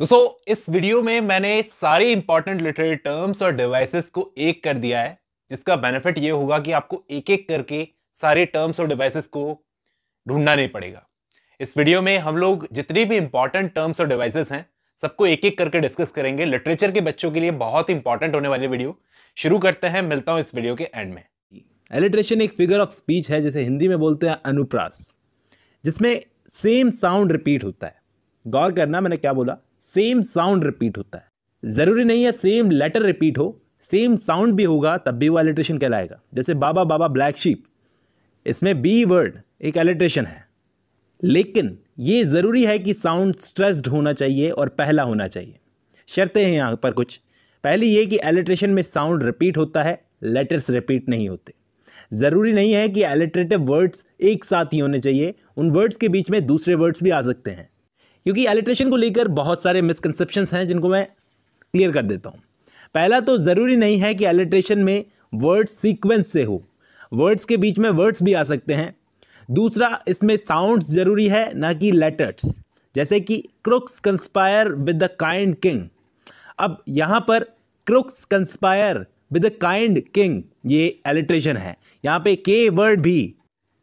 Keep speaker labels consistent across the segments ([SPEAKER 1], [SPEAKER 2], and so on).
[SPEAKER 1] दोस्तों इस वीडियो में मैंने सारे इंपॉर्टेंट लिटरेरी टर्म्स और डिवाइसेस को एक कर दिया है जिसका बेनिफिट ये होगा कि आपको एक एक करके सारे टर्म्स और डिवाइसेस को ढूंढना नहीं पड़ेगा इस वीडियो में हम लोग जितनी भी इंपॉर्टेंट टर्म्स और डिवाइसेस हैं सबको एक एक करके डिस्कस करेंगे लिटरेचर के बच्चों के लिए बहुत इंपॉर्टेंट होने वाली वीडियो शुरू करते हैं मिलता हूँ इस वीडियो के एंड में एलिट्रेशन एक फिगर ऑफ स्पीच है जैसे हिंदी में बोलते हैं अनुप्रास जिसमें सेम साउंड रिपीट होता है गौर करना मैंने क्या बोला सेम साउंड रिपीट होता है ज़रूरी नहीं है सेम लेटर रिपीट हो सेम साउंड भी होगा तब भी वो एलिट्रेशन कहलाएगा जैसे बाबा बाबा ब्लैक शीप इसमें बी वर्ड एक एलिट्रेशन है लेकिन ये ज़रूरी है कि साउंड स्ट्रेस्ड होना चाहिए और पहला होना चाहिए शर्तें हैं यहाँ पर कुछ पहली ये कि एलिट्रेशन में साउंड रिपीट होता है लेटर्स रिपीट नहीं होते ज़रूरी नहीं है कि एलिट्रेटिव वर्ड्स एक साथ ही होने चाहिए उन वर्ड्स के बीच में दूसरे वर्ड्स भी आ सकते हैं क्योंकि एलिट्रेशन को लेकर बहुत सारे मिसकनसेप्शन हैं जिनको मैं क्लियर कर देता हूँ पहला तो ज़रूरी नहीं है कि एलिट्रेशन में वर्ड्स सीक्वेंस से हो वर्ड्स के बीच में वर्ड्स भी आ सकते हैं दूसरा इसमें साउंड्स ज़रूरी है ना कि लेटर्स जैसे कि crooks conspire with the kind king अब यहाँ पर crooks conspire with the kind king ये एलिट्रेशन है यहाँ पे के वर्ड भी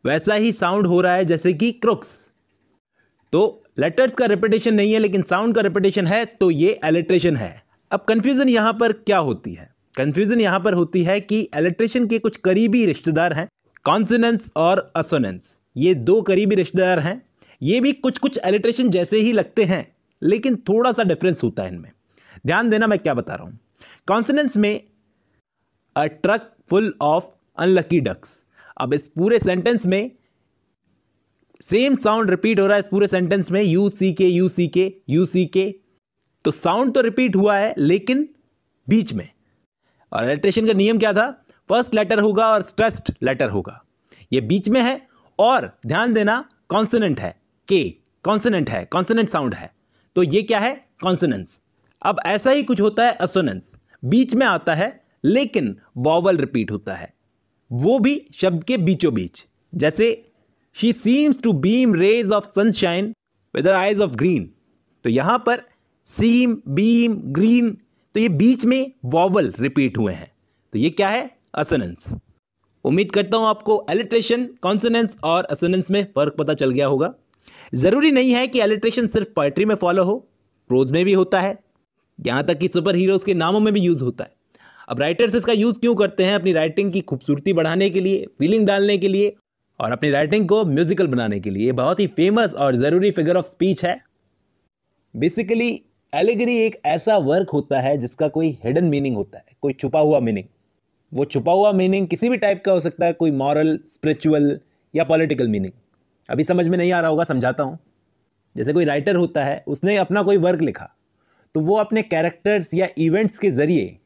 [SPEAKER 1] वैसा ही साउंड हो रहा है जैसे कि क्रुक्स तो लेटर्स का रेपिटेशन नहीं है लेकिन साउंड का रेपिटेशन है तो ये एलिट्रेशन है अब कन्फ्यूज़न यहाँ पर क्या होती है कन्फ्यूज़न यहाँ पर होती है कि एलिट्रेशन के कुछ करीबी रिश्तेदार हैं कॉन्सनेंस और असोनेंस ये दो करीबी रिश्तेदार हैं ये भी कुछ कुछ एलिट्रेशन जैसे ही लगते हैं लेकिन थोड़ा सा डिफरेंस होता है इनमें ध्यान देना मैं क्या बता रहा हूँ कॉन्सनेंस में a truck full of unlucky ducks अब इस पूरे सेंटेंस में सेम साउंड रिपीट हो रहा है इस पूरे सेंटेंस में यू सी के यू सी के यू सी के तो साउंड तो रिपीट हुआ है लेकिन बीच में और एलिट्रेशन का नियम क्या था फर्स्ट लेटर होगा और स्ट्रेस्ड लेटर होगा ये बीच में है और ध्यान देना कॉन्सनेंट है के कॉन्सनेंट है कॉन्सनेंट साउंड है तो ये क्या है कॉन्सनेंस अब ऐसा ही कुछ होता है असोनेंस बीच में आता है लेकिन वॉवल रिपीट होता है वो भी शब्द के बीचों बीच जैसे she seems to beam rays of sunshine with eyes of green तो यहाँ पर सीम बीम ग्रीन तो ये बीच में वॉवल रिपीट हुए हैं तो ये क्या है असनेंस उम्मीद करता हूँ आपको एलिट्रेशन कॉन्सनेंस और असनेंस में फ़र्क पता चल गया होगा ज़रूरी नहीं है कि एलिट्रेशन सिर्फ पोइट्री में फॉलो हो प्रोज में भी होता है यहाँ तक कि सुपर हीरोज़ के नामों में भी यूज़ होता है अब राइटर्स इसका यूज़ क्यों करते हैं अपनी राइटिंग की खूबसूरती बढ़ाने के लिए फीलिंग डालने के लिए और अपनी राइटिंग को म्यूजिकल बनाने के लिए बहुत ही फेमस और ज़रूरी फिगर ऑफ स्पीच है बेसिकली एलिगरी एक ऐसा वर्क होता है जिसका कोई हिडन मीनिंग होता है कोई छुपा हुआ मीनिंग वो छुपा हुआ मीनिंग किसी भी टाइप का हो सकता है कोई मॉरल स्पिरिचुअल या पॉलिटिकल मीनिंग अभी समझ में नहीं आ रहा होगा समझाता हूँ जैसे कोई राइटर होता है उसने अपना कोई वर्क लिखा तो वो अपने कैरेक्टर्स या इवेंट्स के ज़रिए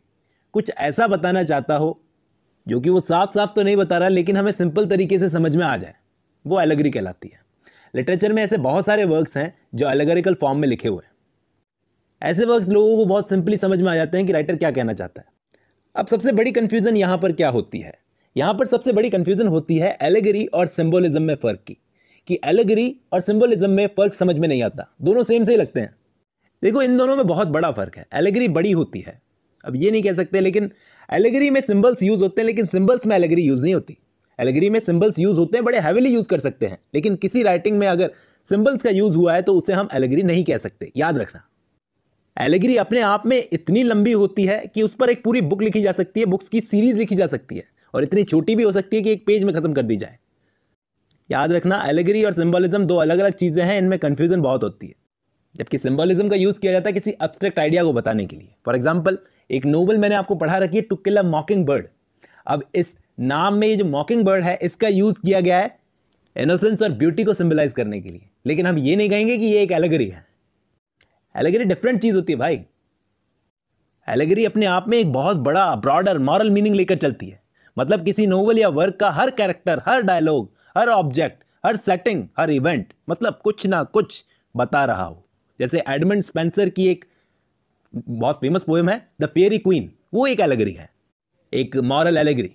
[SPEAKER 1] कुछ ऐसा बताना चाहता हो जो कि वो साफ साफ तो नहीं बता रहा लेकिन हमें सिंपल तरीके से समझ में आ जाए वो एलेगरी कहलाती है लिटरेचर में ऐसे बहुत सारे वर्क्स हैं जो एलेगरिकल फॉर्म में लिखे हुए हैं ऐसे वर्क्स लोगों को बहुत सिंपली समझ में आ जाते हैं कि राइटर क्या कहना चाहता है अब सबसे बड़ी कन्फ्यूज़न यहाँ पर क्या होती है यहाँ पर सबसे बड़ी कन्फ्यूज़न होती है एलेगरी और सिम्बोलिज्म में फ़र्क की कि एलेगरी और सिम्बोलिज्म में फ़र्क समझ में नहीं आता दोनों सेम से ही लगते हैं देखो इन दोनों में बहुत बड़ा फ़र्क है एलेगरी बड़ी होती है अब ये नहीं कह सकते लेकिन एलेगरी में सिंबल्स यूज़ होते हैं लेकिन सिंबल्स में एलेगरी यूज़ नहीं होती एलेगरी में सिंबल्स यूज़ होते हैं बड़े हैविली यूज़ कर सकते हैं लेकिन किसी राइटिंग में अगर सिंबल्स का यूज़ हुआ है तो उसे हम एलेगरी नहीं कह सकते याद रखना एलेगरी अपने आप में इतनी लंबी होती है कि उस पर एक पूरी बुक लिखी जा सकती है बुक्स की सीरीज़ लिखी जा सकती है और इतनी छोटी भी हो सकती है कि एक पेज में ख़त्म कर दी जाए याद रखना एलेगरी और सिंबलिज्म दो अलग अलग चीज़ें हैं इनमें कन्फ्यूज़न बहुत होती है जबकि सिंबॉलिज्म का यूज़ किया जाता है किसी अब्स्ट्रैक्ट आइडिया को बताने के लिए फॉर एग्जाम्पल एक नोवेल मैंने आपको पढ़ा रखी है टू किल अ मॉकिंग बर्ड अब इस नाम में ये जो मॉकिंग बर्ड है इसका यूज़ किया गया है इनोसेंस और ब्यूटी को सिंबलाइज करने के लिए लेकिन हम ये नहीं कहेंगे कि ये एक एलेगरी है एलेगरी डिफरेंट चीज़ होती है भाई एलेगरी अपने आप में एक बहुत बड़ा ब्रॉडर मॉरल मीनिंग लेकर चलती है मतलब किसी नोवल या वर्क का हर कैरेक्टर हर डायलॉग हर ऑब्जेक्ट हर सेटिंग हर इवेंट मतलब कुछ ना कुछ बता रहा हो जैसे एडमंड स्पेंसर की एक बहुत फेमस पोएम है द फेरी क्वीन वो एक एलेगरी है एक मॉरल एलेगरी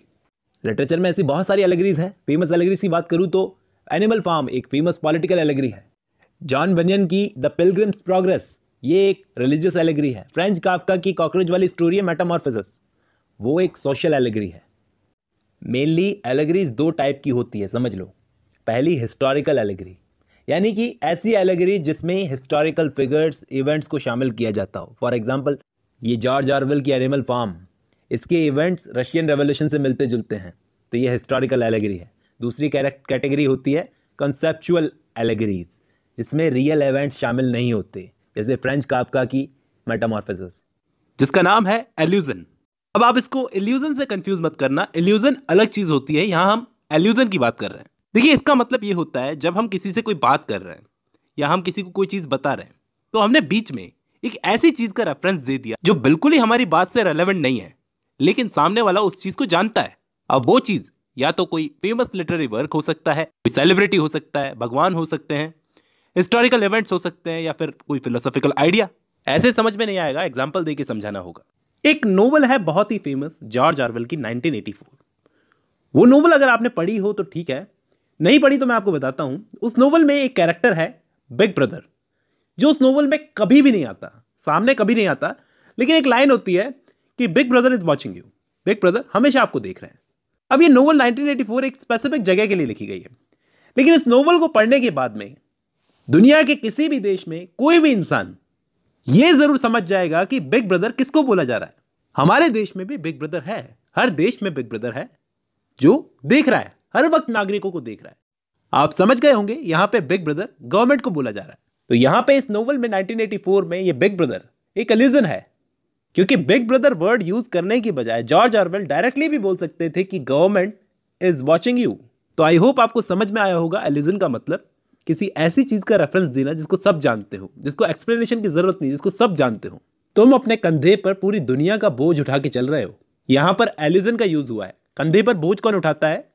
[SPEAKER 1] लिटरेचर में ऐसी बहुत सारी एलेगरीज हैं फेमस एलेगरीज की बात करूँ तो एनिमल फार्म एक फेमस पॉलिटिकल एलेगरी है जॉन बनियन की द पिलग्रिम्स प्रोग्रेस ये एक रिलीजियस एलेगरी है फ्रेंच काफका की कॉकरोच वाली स्टोरी है मेटामॉर्फिस वो एक सोशल एलेगरी है मेनली एलेगरीज दो टाइप की होती है समझ लो पहली हिस्टोरिकल एलेगरी यानी कि ऐसी एलेगरी जिसमें हिस्टोरिकल फिगर्स इवेंट्स को शामिल किया जाता हो फॉर एग्जाम्पल ये जॉर्ज आरवेल की एनिमल फार्म इसके इवेंट्स रशियन रेवोल्यूशन से मिलते जुलते हैं तो ये हिस्टोरिकल एलेगरी है दूसरी कैटेगरी होती है कंसेप्चुअल एलेगरीज जिसमें रियल इवेंट्स शामिल नहीं होते जैसे फ्रेंच कापका की मेटामॉर्फिस जिसका नाम है एल्यूजन अब आप इसको एल्यूजन से कंफ्यूज मत करना एल्यूजन अलग चीज़ होती है यहाँ हम एल्यूजन की बात कर रहे हैं देखिए इसका मतलब ये होता है जब हम किसी से कोई बात कर रहे हैं या हम किसी को कोई चीज़ बता रहे हैं तो हमने बीच में एक ऐसी चीज़ का रेफरेंस दे दिया जो बिल्कुल ही हमारी बात से रेलेवेंट नहीं है लेकिन सामने वाला उस चीज़ को जानता है अब वो चीज़ या तो कोई फेमस लिटरेरी वर्क हो सकता है कोई सेलिब्रिटी हो सकता है भगवान हो सकते हैं हिस्टोरिकल इवेंट्स हो सकते हैं या फिर कोई फिलोसॉफिकल आइडिया ऐसे समझ में नहीं आएगा एग्जाम्पल दे के समझाना होगा एक नोवल है बहुत ही फेमस जॉर्ज आरवेल की 1984 वो नोवल अगर आपने पढ़ी हो तो ठीक है नहीं पढ़ी तो मैं आपको बताता हूं उस नोवल में एक कैरेक्टर है बिग ब्रदर जो उस नोवल में कभी भी नहीं आता सामने कभी नहीं आता लेकिन एक लाइन होती है कि big brother is watching you big brother हमेशा आपको देख रहे हैं अब ये नोवल 1984 एक स्पेसिफिक जगह के लिए लिखी गई है लेकिन इस नोवल को पढ़ने के बाद में दुनिया के किसी भी देश में कोई भी इंसान ये जरूर समझ जाएगा कि बिग ब्रदर किसको बोला जा रहा है हमारे देश में भी बिग ब्रदर है हर देश में बिग ब्रदर है जो देख रहा है हर वक्त नागरिकों को देख रहा है आप समझ गए होंगे यहाँ पे बिग ब्रदर गवर्नमेंट को बोला जा रहा है तो यहाँ पे इस नोवेल में 1984 में ये बिग ब्रदर एक अल्यूजन है क्योंकि बिग ब्रदर वर्ड यूज करने की बजाय जॉर्ज आर्वेल डायरेक्टली भी बोल सकते थे कि गवर्नमेंट इज वॉचिंग यू तो आई होप आपको समझ में आया होगा एलिजन का मतलब किसी ऐसी चीज का रेफरेंस देना जिसको सब जानते हो जिसको एक्सप्लेनेशन की जरूरत नहीं जिसको सब जानते हो तुम अपने कंधे पर पूरी दुनिया का बोझ उठा के चल रहे हो यहाँ पर एलिजन का यूज हुआ है कंधे पर बोझ कौन उठाता है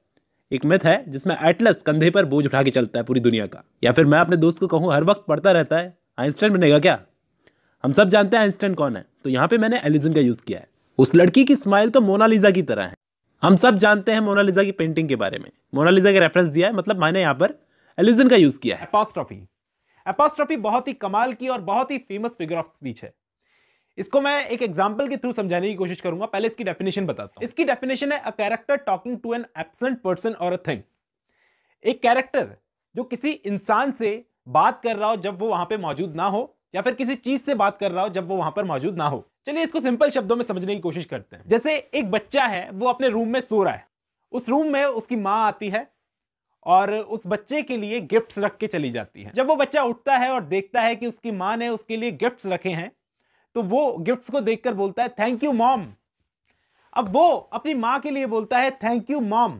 [SPEAKER 1] एक मिथ है जिसमें एटलस कंधे पर बोझ उठा के चलता है पूरी दुनिया का या फिर मैं अपने दोस्त को कहूँ हर वक्त पढ़ता रहता है आइंस्टाइन बनेगा क्या हम सब जानते हैं आइंस्टाइन कौन है तो यहाँ पे मैंने एलिजन का यूज़ किया है उस लड़की की स्माइल तो मोनालिजा की तरह है हम सब जानते हैं मोनालिजा की पेंटिंग के बारे में मोनालिजा का रेफरेंस दिया है मतलब मैंने यहाँ पर एलिजन का यूज़ किया है एपोस्ट्रॉफी एपोस्ट्रॉफी बहुत ही कमाल की और बहुत ही फेमस फिगर ऑफ स्पीच है इसको मैं एक एग्जाम्पल के थ्रू समझाने की कोशिश करूंगा पहले इसकी डेफिनेशन बताता हूं इसकी डेफिनेशन है a character talking to an absent person और अ थिंग एक कैरेक्टर जो किसी इंसान से बात कर रहा हो जब वो वहां पे मौजूद ना हो या फिर किसी चीज से बात कर रहा हो जब वो वहां पर मौजूद ना हो चलिए इसको सिंपल शब्दों में समझने की कोशिश करते हैं जैसे एक बच्चा है वो अपने रूम में सो रहा है उस रूम में उसकी माँ आती है और उस बच्चे के लिए गिफ्ट्स रख के चली जाती है जब वो बच्चा उठता है और देखता है कि उसकी माँ ने उसके लिए गिफ्ट्स रखे हैं तो वो गिफ्ट्स को देखकर बोलता है थैंक यू मॉम अब वो अपनी माँ के लिए बोलता है थैंक यू मॉम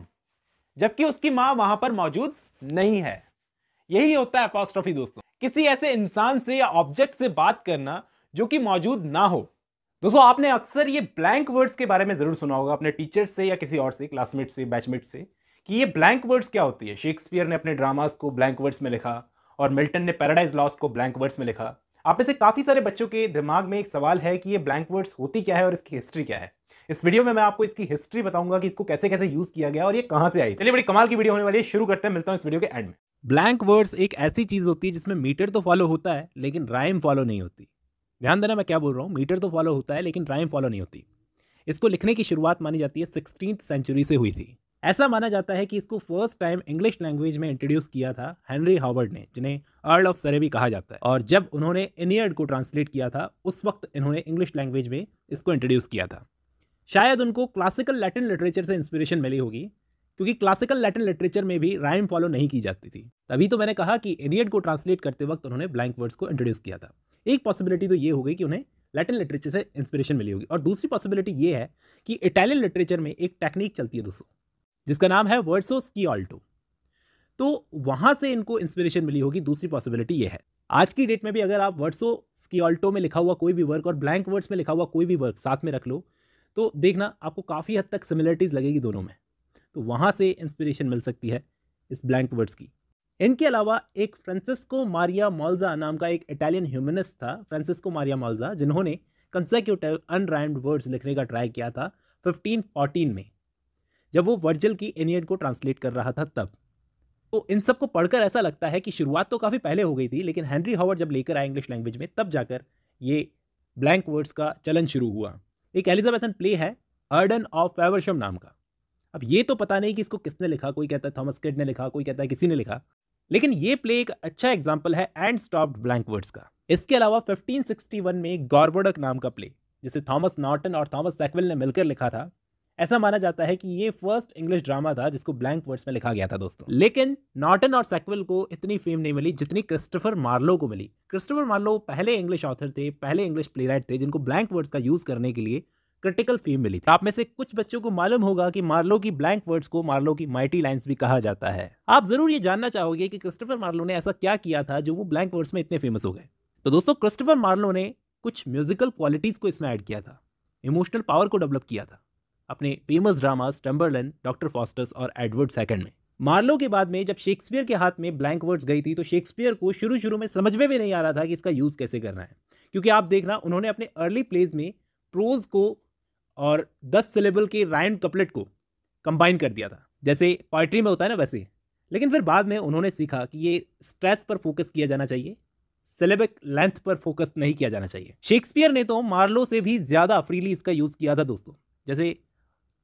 [SPEAKER 1] जबकि उसकी माँ वहां पर मौजूद नहीं है यही होता है अपॉस्ट्रॉफी दोस्तों किसी ऐसे इंसान से या ऑब्जेक्ट से बात करना जो कि मौजूद ना हो दोस्तों आपने अक्सर ये ब्लैंक वर्ड्स के बारे में ज़रूर सुना होगा अपने टीचर से या किसी और से क्लासमेट से बैचमेट से कि ये ब्लैंक वर्ड्स क्या होती है शेक्सपियर ने अपने ड्रामास को ब्लैंक वर्ड्स में लिखा और मिल्टन ने पैराडाइज लॉस को ब्लैंक वर्ड्स में लिखा आप में से काफ़ी सारे बच्चों के दिमाग में एक सवाल है कि ये ब्लैंक वर्ड्स होती क्या है और इसकी हिस्ट्री क्या है इस वीडियो में मैं आपको इसकी हिस्ट्री बताऊंगा कि इसको कैसे कैसे यूज किया गया और ये कहां से आई चलिए बड़ी कमाल की वीडियो होने वाली है शुरू करते हैं मिलता हूं इस वीडियो के एंड में ब्लैंक वर्ड्स एक ऐसी चीज होती है जिसमें मीटर तो फॉलो होता है लेकिन राइम फॉलो नहीं होती ध्यान देना मैं क्या बोल रहा हूँ मीटर तो फॉलो होता है लेकिन राइम फॉलो नहीं होती इसको लिखने की शुरुआत मानी जाती है सिक्सटीन सेंचुरी से हुई थी ऐसा माना जाता है कि इसको फर्स्ट टाइम इंग्लिश लैंग्वेज में इंट्रोड्यूस किया था हेनरी हॉवर्ड ने जिन्हें अर्ल ऑफ सरे भी कहा जाता है और जब उन्होंने इनियड को ट्रांसलेट किया था उस वक्त इन्होंने इंग्लिश लैंग्वेज में इसको इंट्रोड्यूस किया था शायद उनको क्लासिकल लैटिन लिटरेचर से इंस्पिरेशन मिली होगी क्योंकि क्लासिकल लैटिन लिटरेचर में भी राइम फॉलो नहीं की जाती थी तभी तो मैंने कहा कि इनियड को ट्रांसलेट करते वक्त उन्होंने ब्लैंक वर्ड्स को इंट्रोड्यूस किया था एक पॉसिबिलिटी तो ये हो गई कि उन्हें लैटिन लिटरेचर से इंस्पिरेशन मिली होगी और दूसरी पॉसिबिलिटी ये है कि इटालियन लिटरेचर में एक टेक्निक चलती है दोस्तों जिसका नाम है वर्सो स्की ऑल्टो तो वहां से इनको इंस्पिरेशन मिली होगी दूसरी पॉसिबिलिटी ये है आज की डेट में भी अगर आप वर्ड्सो स्की ऑल्टो में लिखा हुआ कोई भी वर्क और ब्लैंक वर्ड्स में लिखा हुआ कोई भी वर्क साथ में रख लो तो देखना आपको काफ़ी हद तक सिमिलरिटीज़ लगेगी दोनों में तो वहाँ से इंस्पिरेशन मिल सकती है इस ब्लैंक वर्ड्स की इनके अलावा एक फ्रांसिस्को मारिया मॉल्जा नाम का एक इटालियन ह्यूमनिस्ट था फ्रांसिस्को मारिया मॉल्जा जिन्होंने कंसेक्यूटिव अनराइम्ड वर्ड्स लिखने का ट्राई किया था 1514 में जब वो वर्जल की एनियड को ट्रांसलेट कर रहा था तब तो इन सबको पढ़कर ऐसा लगता है कि शुरुआत तो काफ़ी पहले हो गई थी लेकिन हेनरी हॉवर्ड जब लेकर आए इंग्लिश लैंग्वेज में तब जाकर ये ब्लैंक वर्ड्स का चलन शुरू हुआ एक एलिजाबेथन प्ले है अर्डन ऑफ फेवरशम नाम का अब ये तो पता नहीं कि इसको किसने लिखा कोई कहता है थॉमस किड ने लिखा कोई कहता है किसी ने लिखा लेकिन ये प्ले एक अच्छा एग्जाम्पल है एंड स्टॉप्ड ब्लैंक वर्ड्स का इसके अलावा 1561 में गॉर्बोडक नाम का प्ले जिसे थॉमस नॉर्टन और थॉमस सैकविल ने मिलकर लिखा था ऐसा माना जाता है कि ये फर्स्ट इंग्लिश ड्रामा था जिसको ब्लैंक वर्ड्स में लिखा गया था दोस्तों लेकिन नॉटन और सेक्वल को इतनी फेम नहीं मिली जितनी क्रिस्टोफर मार्लो को मिली क्रिस्टोफर मार्लो पहले इंग्लिश ऑथर थे पहले इंग्लिश प्ले थे जिनको ब्लैंक वर्ड्स का यूज़ करने के लिए क्रिटिकल फेम मिली थी आप में से कुछ बच्चों को मालूम होगा कि मार्लो की ब्लैंक वर्ड्स को मार्लो की माइटी लाइंस भी कहा जाता है आप जरूर ये जानना चाहोगे कि क्रिस्टोफर मार्लो ने ऐसा क्या किया था जो वो ब्लैंक वर्ड्स में इतने फेमस हो गए तो दोस्तों क्रिस्टोफर मार्लो ने कुछ म्यूजिकल क्वालिटीज़ को इसमें ऐड किया था इमोशनल पावर को डेवलप किया था अपने famous dramas Tamburlaine Doctor Faustus और एडवर्ड सेकंड में मार्लो के बाद में जब शेक्सपियर के हाथ में ब्लैंक वर्ड्स गई थी तो शेक्सपियर को शुरू शुरू में समझ में भी नहीं आ रहा था कि इसका यूज़ कैसे करना है क्योंकि आप देखना उन्होंने अपने अर्ली प्लेज में प्रोज को और दस सिलेबल के राइम कपलेट को कंबाइन कर दिया था जैसे पोइट्री में होता है ना वैसे लेकिन फिर बाद में उन्होंने सीखा कि ये स्ट्रेस पर फोकस किया जाना चाहिए सिलेबिक लेंथ पर फोकस नहीं किया जाना चाहिए शेक्सपियर ने तो मार्लो से भी ज़्यादा फ्रीली इसका यूज़ किया था दोस्तों जैसे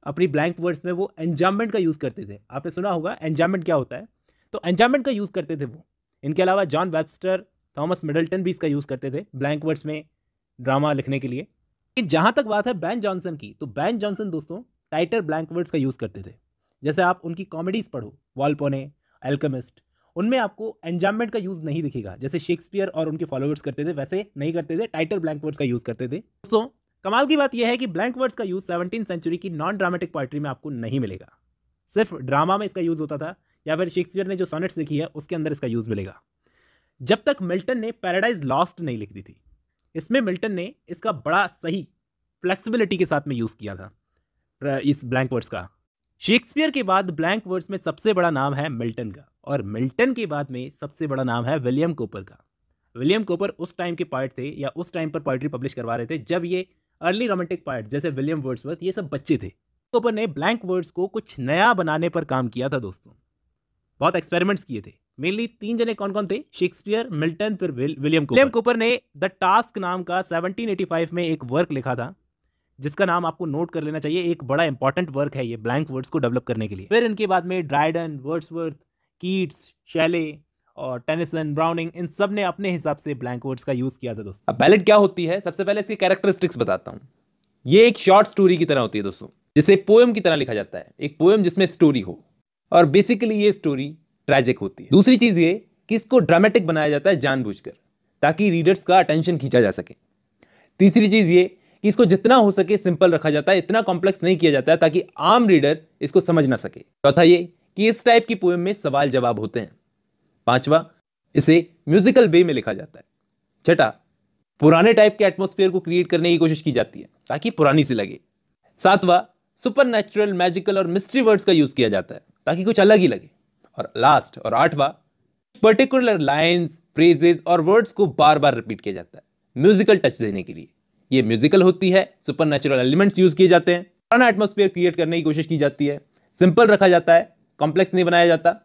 [SPEAKER 1] अपनी ब्लैंक वर्ड्स में वो एंजाममेंट का यूज़ करते थे आपने सुना होगा एंजाममेंट क्या होता है तो एंजाममेंट का यूज़ करते थे वो इनके अलावा जॉन वेबस्टर थॉमस मिडल्टन भी इसका यूज़ करते थे ब्लैंक वर्ड्स में ड्रामा लिखने के लिए जहाँ तक बात है बैन जॉनसन की तो बैन जॉनसन दोस्तों टाइटर ब्लैंक वर्ड्स का यूज़ करते थे जैसे आप उनकी कॉमेडीज़ पढ़ो वॉलपोने एल्कमिस्ट उनमें आपको एंजाममेंट का यूज़ नहीं दिखेगा जैसे शेक्सपियर और उनके फॉलोअर्स करते थे वैसे नहीं करते थे टाइटर ब्लैंक वर्ड्स का यूज़ करते थे दोस्तों कमाल की बात यह है कि ब्लैंक वर्ड्स का यूज सेवनटीन सेंचुरी की नॉन ड्रामेटिक पोइट्री में आपको नहीं मिलेगा सिर्फ ड्रामा में इसका यूज होता था या फिर शेक्सपियर ने जो सोनेट्स लिखी है उसके अंदर इसका यूज मिलेगा जब तक मिल्टन ने पैराडाइज लॉस्ट नहीं लिख दी थी इसमें मिल्टन ने इसका बड़ा सही फ्लेक्सिबिलिटी के साथ में यूज़ किया था इस ब्लैंक वर्ड्स का शेक्सपियर के बाद ब्लैंक वर्ड्स में सबसे बड़ा नाम है मिल्टन का और मिल्टन के बाद में सबसे बड़ा नाम है विलियम कोपर का विलियम कोपर उस टाइम के पॉइट थे या उस टाइम पर पोइट्री पब्लिश करवा रहे थे जब ये अर्ली रोमांटिक पार्ट जैसे विलियम वर्ड्सवर्थ ये सब बच्चे थे लोगों तो ने ब्लैंक वर्ड्स को कुछ नया बनाने पर काम किया था दोस्तों बहुत एक्सपेरिमेंट्स किए थे मेनली तीन जने कौन कौन थे शेक्सपियर मिल्टन फिर विलियम कुपर विलियम कूपर ने द टास्क नाम का 1785 में एक वर्क लिखा था जिसका नाम आपको नोट कर लेना चाहिए एक बड़ा इंपॉर्टेंट वर्क है ये ब्लैंक वर्ड्स को डेवलप करने के लिए फिर इनके बाद में ड्राइडन वर्ड्सवर्थ कीट्स शैले और टेनिसन ब्राउनिंग इन सब ने अपने हिसाब से ब्लैंक वर्ड्स का यूज़ किया था दोस्तों अब बैलेट क्या होती है सबसे पहले इसकी कैरेक्टरिस्टिक्स बताता हूँ ये एक शॉर्ट स्टोरी की तरह होती है दोस्तों जिसे पोएम की तरह लिखा जाता है एक पोएम जिसमें स्टोरी हो और बेसिकली ये स्टोरी ट्रैजिक होती है दूसरी चीज़ ये कि इसको ड्रामेटिक बनाया जाता है जानबूझकर ताकि रीडर्स का अटेंशन खींचा जा सके तीसरी चीज़ ये कि इसको जितना हो सके सिंपल रखा जाता है इतना कॉम्प्लेक्स नहीं किया जाता है ताकि आम रीडर इसको समझ ना सके चौथा तो ये कि इस टाइप की पोएम में सवाल जवाब होते हैं पांचवा इसे म्यूजिकल वे में लिखा जाता है छठा पुराने टाइप के एटमोस्फेयर को क्रिएट करने की कोशिश की जाती है ताकि पुरानी सी लगे सातवा सुपर नेचुरल मैजिकल और मिस्ट्री वर्ड्स का यूज़ किया जाता है ताकि कुछ अलग ही लगे और लास्ट और आठवा पर्टिकुलर लाइन्स फ्रेजेज और वर्ड्स को बार बार रिपीट किया जाता है म्यूजिकल टच देने के लिए ये म्यूजिकल होती है सुपर नेचुरल एलिमेंट्स यूज़ किए जाते हैं पुराना एटमोस्फेयर क्रिएट करने की कोशिश की जाती है सिंपल रखा जाता है कॉम्प्लेक्स नहीं बनाया जाता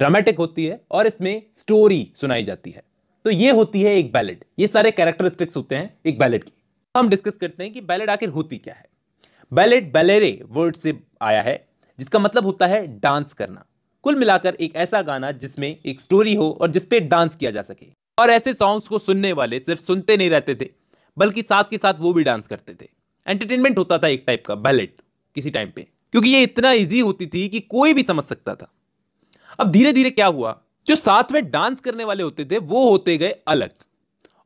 [SPEAKER 1] ड्रामेटिक होती है और इसमें स्टोरी सुनाई जाती है तो ये होती है एक बैलेट ये सारे कैरेक्टरिस्टिक्स होते हैं एक बैलेट की हम डिस्कस करते हैं कि बैलेट आखिर होती क्या है बैलेट बैलेरे वर्ड से आया है जिसका मतलब होता है डांस करना कुल मिलाकर एक ऐसा गाना जिसमें एक स्टोरी हो और जिसपे डांस किया जा सके और ऐसे सॉन्ग्स को सुनने वाले सिर्फ सुनते नहीं रहते थे बल्कि साथ के साथ वो भी डांस करते थे एंटरटेनमेंट होता था एक टाइप का बैलेट किसी टाइम पे क्योंकि ये इतना इजी होती थी कि कोई भी समझ सकता था अब धीरे धीरे क्या हुआ जो साथ में डांस करने वाले होते थे वो होते गए अलग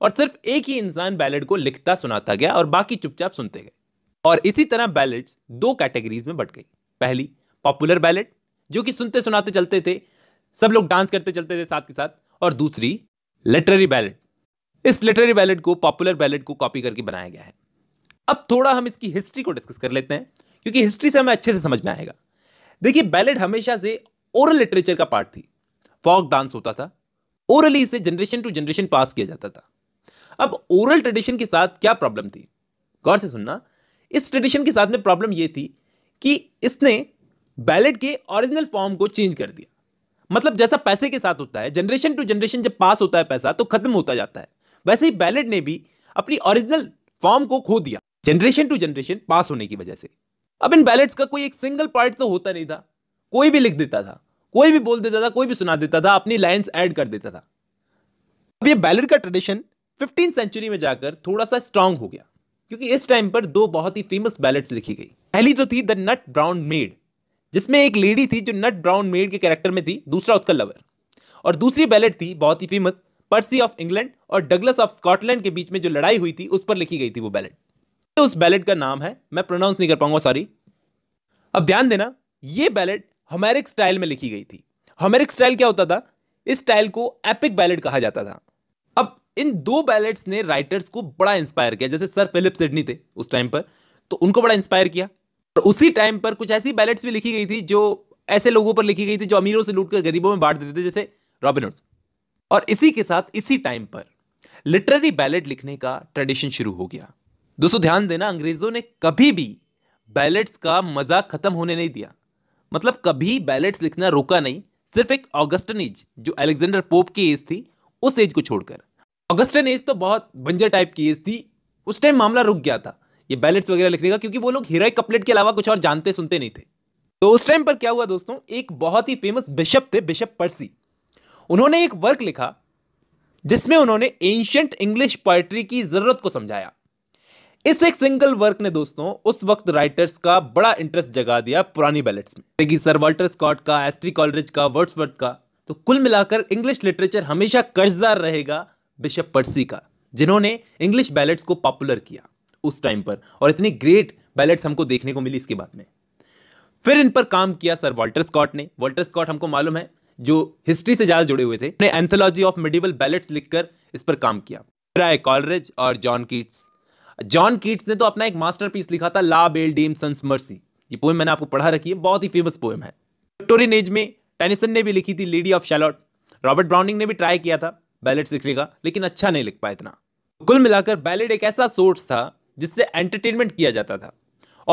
[SPEAKER 1] और सिर्फ एक ही इंसान बैलेट को लिखता सुनाता गया और बाकी चुपचाप सुनते गए और इसी तरह बैलेट्स दो कैटेगरीज में बट गई पहली पॉपुलर बैलेट जो कि सुनते सुनाते चलते थे सब लोग डांस करते चलते थे साथ के साथ और दूसरी लिटरेरी बैलेट इस लिटरेरी बैलेट को पॉपुलर बैलेट को कॉपी करके बनाया गया है अब थोड़ा हम इसकी हिस्ट्री को डिस्कस कर लेते हैं क्योंकि हिस्ट्री से हमें अच्छे से समझ में आएगा देखिए बैलेट हमेशा से ओरल लिटरेचर का पार्ट थी फॉक डांस होता था ओरली इसे जनरेशन टू जनरेशन पास किया जाता था अब ओरल ट्रेडिशन के साथ क्या प्रॉब्लम थी गौर से सुनना इस ट्रेडिशन के साथ में प्रॉब्लम यह थी कि इसने बैलेट के ओरिजिनल फॉर्म को चेंज कर दिया मतलब जैसा पैसे के साथ होता है जनरेशन टू जनरेशन जब पास होता है पैसा तो खत्म होता जाता है वैसे ही बैलेट ने भी अपनी ओरिजिनल फॉर्म को खो दिया जनरेशन टू जनरेशन पास होने की वजह से अब इन बैलेट्स का कोई एक सिंगल पार्ट तो होता नहीं था कोई भी लिख देता था कोई भी बोल देता था कोई भी सुना देता था अपनी लाइन्स ऐड कर देता था अब ये बैलेट का ट्रेडिशन फिफ्टीन सेंचुरी में जाकर थोड़ा सा स्ट्रांग हो गया क्योंकि इस टाइम पर दो बहुत ही फेमस बैलेट्स लिखी गई पहली तो थी द नट ब्राउन मेड जिसमें एक लेडी थी जो नट ब्राउन मेड के कैरेक्टर में थी दूसरा उसका लवर और दूसरी बैलेट थी बहुत ही फेमस पर्सी ऑफ इंग्लैंड और डगलस ऑफ स्कॉटलैंड के बीच में जो लड़ाई हुई थी उस पर लिखी गई थी वो बैलेट तो उस बैलेट का नाम है मैं प्रोनाउंस नहीं कर पाऊंगा सॉरी अब ध्यान देना ये बैलेट हमेरिक स्टाइल में लिखी गई थी हमेरिक स्टाइल क्या होता था इस स्टाइल को एपिक बैलेट कहा जाता था अब इन दो बैलेट्स ने राइटर्स को बड़ा इंस्पायर किया जैसे सर फिलिप सिडनी थे उस टाइम पर तो उनको बड़ा इंस्पायर किया और उसी टाइम पर कुछ ऐसी बैलेट्स भी लिखी गई थी जो ऐसे लोगों पर लिखी गई थी जो अमीरों से लूट कर गरीबों में बांट देते थे जैसे रॉबिनुड और इसी के साथ इसी टाइम पर लिटरेरी बैलेट लिखने का ट्रेडिशन शुरू हो गया दोस्तों ध्यान देना अंग्रेजों ने कभी भी बैलेट्स का मजाक खत्म होने नहीं दिया मतलब कभी बैलेट्स लिखना रुका नहीं सिर्फ एक ऑगस्टन एज जो अलेक्जेंडर पोप की एज थी उस एज को छोड़कर ऑगस्टन एज तो बहुत बंजर टाइप की एज थी उस टाइम मामला रुक गया था ये बैलेट्स वगैरह लिखने का क्योंकि वो लोग हीरोइक कपलेट के अलावा कुछ और जानते सुनते नहीं थे तो उस टाइम पर क्या हुआ दोस्तों एक बहुत ही फेमस बिशप थे बिशप पर्सी उन्होंने एक वर्क लिखा जिसमें उन्होंने एंशंट इंग्लिश पोएट्री की जरूरत को समझाया इस एक सिंगल वर्क ने दोस्तों उस वक्त राइटर्स का बड़ा इंटरेस्ट जगा दिया पुरानी बैलेट्स में सर वाल्टर स्कॉट का एस्ट्री कॉलरेज का वर्ड्सवर्थ का तो कुल मिलाकर इंग्लिश लिटरेचर हमेशा कर्जदार रहेगा बिशप पर्सी का जिन्होंने इंग्लिश बैलेट्स को पॉपुलर किया उस टाइम पर और इतनी ग्रेट बैलेट्स हमको देखने को मिली इसके बाद में फिर इन पर काम किया सर वाल्टर स्कॉट ने वाल्टर स्कॉट हमको मालूम है जो हिस्ट्री से ज़्यादा जुड़े हुए थे एंथोलॉजी ऑफ मेडिवल बैलेट्स लिखकर इस पर काम किया कॉलरेज और जॉन कीट्स जॉन कीट्स ने तो अपना एक मास्टरपीस लिखा था la belle dame sans merci ये पोएम मैंने आपको पढ़ा रखी है बहुत ही फेमस पोएम है विक्टोरियन एज में टेनिसन ने भी लिखी थी Lady of Shalott Robert Browning ने भी ट्राई किया था बैलेट लिखने का लेकिन अच्छा नहीं लिख पाया इतना कुल मिलाकर बैलेट एक ऐसा सोर्स था जिससे एंटरटेनमेंट किया जाता था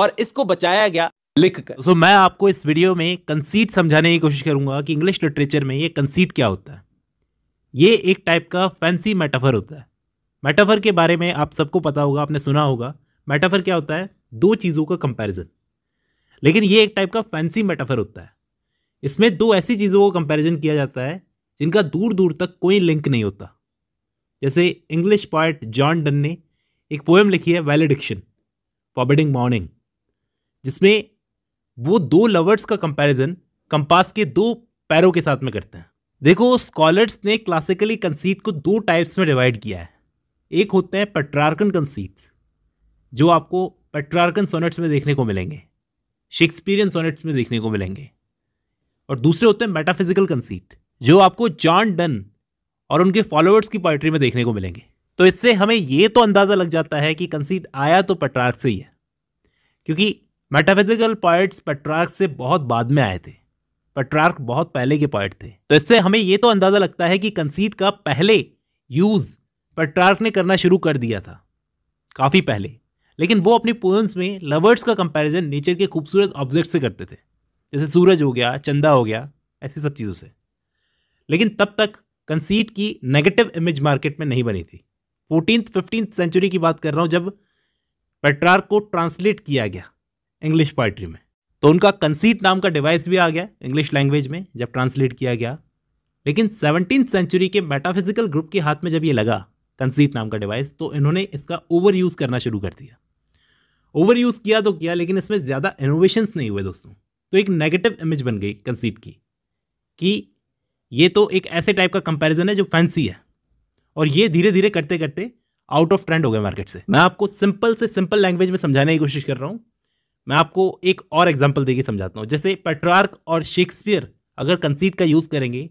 [SPEAKER 1] और इसको बचाया गया लिख कर सो so, मैं आपको इस वीडियो में कंसीट समझाने की कोशिश करूंगा कि इंग्लिश लिटरेचर में ये कंसीट क्या होता है ये एक टाइप का फैंसी मेटाफर होता है मेटाफर के बारे में आप सबको पता होगा आपने सुना होगा मेटाफर क्या होता है दो चीज़ों का कंपैरिजन लेकिन ये एक टाइप का फैंसी मेटाफर होता है इसमें दो ऐसी चीज़ों का कंपैरिजन किया जाता है जिनका दूर दूर तक कोई लिंक नहीं होता जैसे इंग्लिश पॉइट जॉन डन ने एक पोएम लिखी है वैलिडिक्शन फॉबिडिंग मॉर्निंग जिसमें वो दो लवर्स का कंपैरिजन कंपास के दो पैरों के साथ में करते हैं देखो स्कॉलर्स ने क्लासिकली कंसीट को दो टाइप्स में डिवाइड किया है एक होते हैं पेट्रार्कन कंसीट्स जो आपको पेट्रार्कन सोनेट्स में देखने को मिलेंगे शेक्सपियरियन सोनेट्स में देखने को मिलेंगे और दूसरे होते हैं मेटाफिजिकल कंसीट जो आपको जॉन डन और उनके फॉलोअर्स की पोइट्री में देखने को मिलेंगे तो इससे हमें ये तो अंदाज़ा लग जाता है कि कंसीट आया तो पेट्रार्क से ही है क्योंकि मेटाफिजिकल पॉइट्स पेट्रार्क से बहुत बाद में आए थे पेट्रार्क बहुत पहले के पॉइट थे तो इससे हमें यह तो अंदाज़ा लगता है कि कंसीट का पहले यूज़ पेट्रार्क ने करना शुरू कर दिया था काफ़ी पहले लेकिन वो अपनी पोएम्स में लवर्स का कंपैरिजन नेचर के खूबसूरत ऑब्जेक्ट से करते थे जैसे सूरज हो गया चंदा हो गया ऐसी सब चीज़ों से लेकिन तब तक कंसीट की नेगेटिव इमेज मार्केट में नहीं बनी थी फोर्टीन फिफ्टीन सेंचुरी की बात कर रहा हूँ जब पेट्रार्क को ट्रांसलेट किया गया इंग्लिश पोइट्री में तो उनका कंसीट नाम का डिवाइस भी आ गया इंग्लिश लैंग्वेज में जब ट्रांसलेट किया गया लेकिन सेवनटीन सेंचुरी के मेटाफिजिकल ग्रुप के हाथ में जब ये लगा कंसीट नाम का डिवाइस तो इन्होंने इसका ओवर यूज़ करना शुरू कर दिया ओवर यूज़ किया तो किया लेकिन इसमें ज़्यादा इनोवेशंस नहीं हुए दोस्तों तो एक नेगेटिव इमेज बन गई कंसीट की कि ये तो एक ऐसे टाइप का कंपैरिजन है जो फैंसी है और ये धीरे धीरे करते करते आउट ऑफ ट्रेंड हो गए मार्केट से मैं आपको सिंपल से सिंपल लैंग्वेज में समझाने की कोशिश कर रहा हूँ मैं आपको एक और एग्जाम्पल देके समझाता हूँ जैसे पेट्रार्क और शेक्सपियर अगर कंसीट का यूज़ करेंगे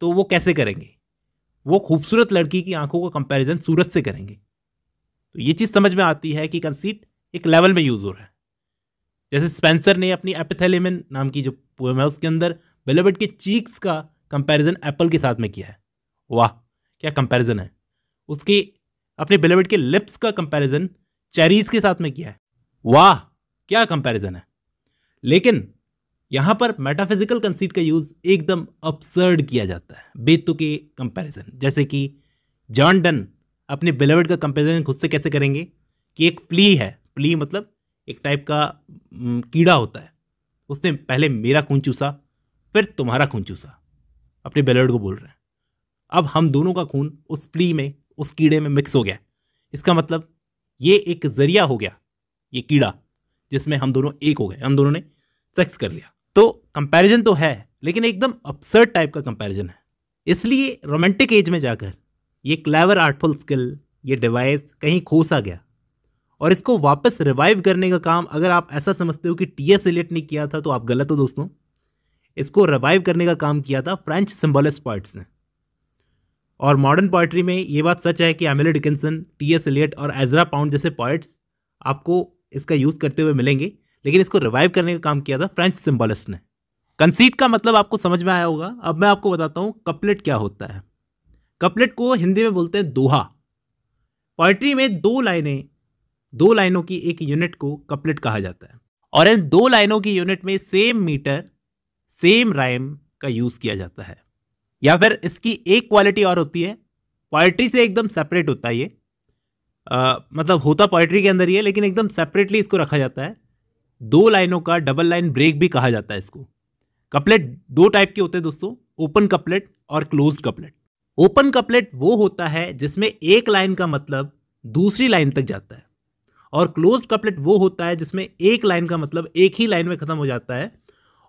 [SPEAKER 1] तो वो कैसे करेंगे वो खूबसूरत लड़की की आंखों का कंपैरिजन सूरज से करेंगे तो ये चीज़ समझ में आती है कि कंसीट एक लेवल में यूज़ हो रहा है जैसे स्पेंसर ने अपनी एपिथेलेमिन नाम की जो पोएम है उसके अंदर बेलोबेट के चीक्स का कंपैरिजन एप्पल के साथ में किया है वाह क्या कंपैरिजन है उसके अपने बेलोबेट के लिप्स का कंपैरिजन चेरीज के साथ में किया है वाह क्या कंपैरिजन है लेकिन यहाँ पर मेटाफिजिकल कंसीट का यूज़ एकदम अपसर्ड किया जाता है के कंपैरिजन जैसे कि जॉन डन अपने बिलवर्ड का कंपैरिजन खुद से कैसे करेंगे कि एक प्ली है प्ली मतलब एक टाइप का कीड़ा होता है उसने पहले मेरा खून चूसा फिर तुम्हारा खून चूसा अपने बेलर्ड को बोल रहे हैं अब हम दोनों का खून उस प्ली में उस कीड़े में मिक्स हो गया इसका मतलब ये एक जरिया हो गया ये कीड़ा जिसमें हम दोनों एक हो गए हम दोनों ने सेक्स कर लिया तो कंपैरिजन तो है लेकिन एकदम अपसर्ड टाइप का कंपैरिजन है इसलिए रोमांटिक एज में जाकर ये क्लेवर आर्टफुल स्किल ये डिवाइस कहीं खोस आ गया और इसको वापस रिवाइव करने का काम अगर आप ऐसा समझते हो कि टी एस एलियट ने किया था तो आप गलत हो दोस्तों इसको रिवाइव करने का काम किया था फ्रेंच सिम्बोलिस्ट पॉइट्स ने और मॉडर्न पोइट्री में ये बात सच है कि Emily Dickinson T S Eliot और एजरा पाउंड जैसे पॉइट्स आपको इसका यूज़ करते हुए मिलेंगे लेकिन इसको रिवाइव करने का काम किया था फ्रेंच सिम्बलिस्ट ने कंसीट का मतलब आपको समझ में आया होगा अब मैं आपको बताता हूँ कपलेट क्या होता है कपलेट को हिंदी में बोलते हैं दोहा पोइट्री में दो लाइनें दो लाइनों की एक यूनिट को कपलेट कहा जाता है और इन दो लाइनों की यूनिट में सेम मीटर सेम राइम का यूज़ किया जाता है या फिर इसकी एक क्वालिटी और होती है पोइट्री से एकदम सेपरेट होता है ये आ, मतलब होता पोइट्री के अंदर ही है लेकिन एकदम सेपरेटली इसको रखा जाता है दो लाइनों का डबल लाइन ब्रेक भी कहा जाता है इसको कपलेट दो टाइप के होते हैं दोस्तों ओपन कपलेट और क्लोज कपलेट ओपन कपलेट वो होता है जिसमें एक लाइन का मतलब दूसरी लाइन तक जाता है और क्लोज कपलेट वो होता है जिसमें एक लाइन का मतलब एक ही लाइन में ख़त्म हो जाता है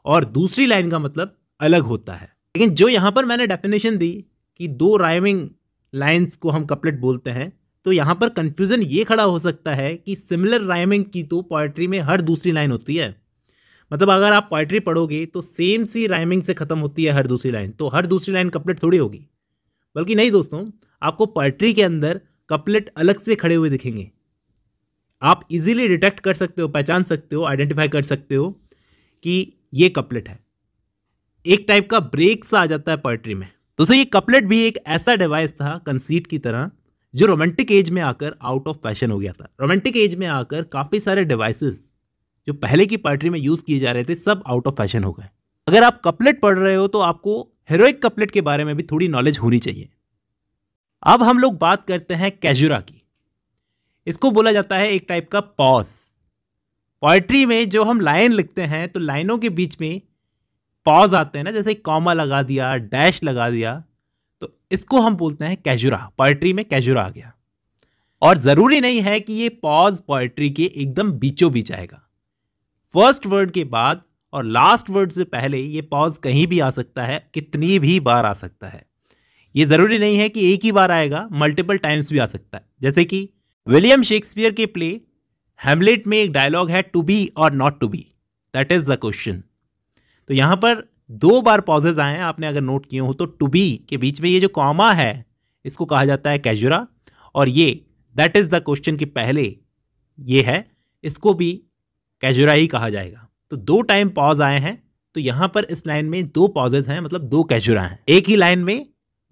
[SPEAKER 1] और दूसरी लाइन का मतलब अलग होता है लेकिन जो यहां पर मैंने डेफिनेशन दी कि दो राइमिंग लाइंस को हम कपलेट बोलते हैं तो यहाँ पर कन्फ्यूज़न ये खड़ा हो सकता है कि सिमिलर राइमिंग की तो पोइट्री में हर दूसरी लाइन होती है मतलब अगर आप पोइट्री पढ़ोगे तो सेम सी राइमिंग से ख़त्म होती है हर दूसरी लाइन तो हर दूसरी लाइन कपलेट थोड़ी होगी बल्कि नहीं दोस्तों आपको पोइट्री के अंदर कपलेट अलग से खड़े हुए दिखेंगे आप इजीली डिटेक्ट कर सकते हो पहचान सकते हो आइडेंटिफाई कर सकते हो कि ये कपलेट है एक टाइप का ब्रेक सा आ जाता है पोइट्री में दोस्तों ये कपलेट भी एक ऐसा डिवाइस था कंसीट की तरह जो रोमांटिक एज में आकर आउट ऑफ फैशन हो गया था रोमांटिक एज में आकर काफ़ी सारे डिवाइसेस जो पहले की पार्टी में यूज़ किए जा रहे थे सब आउट ऑफ फैशन हो गए अगर आप कपलेट पढ़ रहे हो तो आपको हेरोइक कपलेट के बारे में भी थोड़ी नॉलेज होनी चाहिए अब हम लोग बात करते हैं कैजुरा की इसको बोला जाता है एक टाइप का पॉज पोइट्री में जो हम लाइन लिखते हैं तो लाइनों के बीच में पॉज आते हैं ना जैसे कॉमा लगा दिया डैश लगा दिया इसको हम बोलते हैं कैजुरा पोएट्री में कैजुरा आ गया और ज़रूरी नहीं है कि ये पॉज पोएट्री के एकदम बीचों बीच आएगा फर्स्ट वर्ड के बाद और लास्ट वर्ड से पहले ये पॉज कहीं भी आ सकता है कितनी भी बार आ सकता है ये ज़रूरी नहीं है कि एक ही बार आएगा मल्टीपल टाइम्स भी आ सकता है जैसे कि विलियम शेक्सपियर के प्ले हेमलेट में एक डायलॉग है टू बी और not to be that is the question तो यहां पर दो बार पॉजेज आए हैं आपने अगर नोट किए हो तो टू बी के बीच में ये जो कॉमा है इसको कहा जाता है कैजुरा और ये दैट इज़ द क्वेश्चन के पहले ये है इसको भी कैजुरा ही कहा जाएगा तो दो टाइम पॉज आए हैं तो यहां पर इस लाइन में दो पॉजेज हैं मतलब दो कैजुरा हैं एक ही लाइन में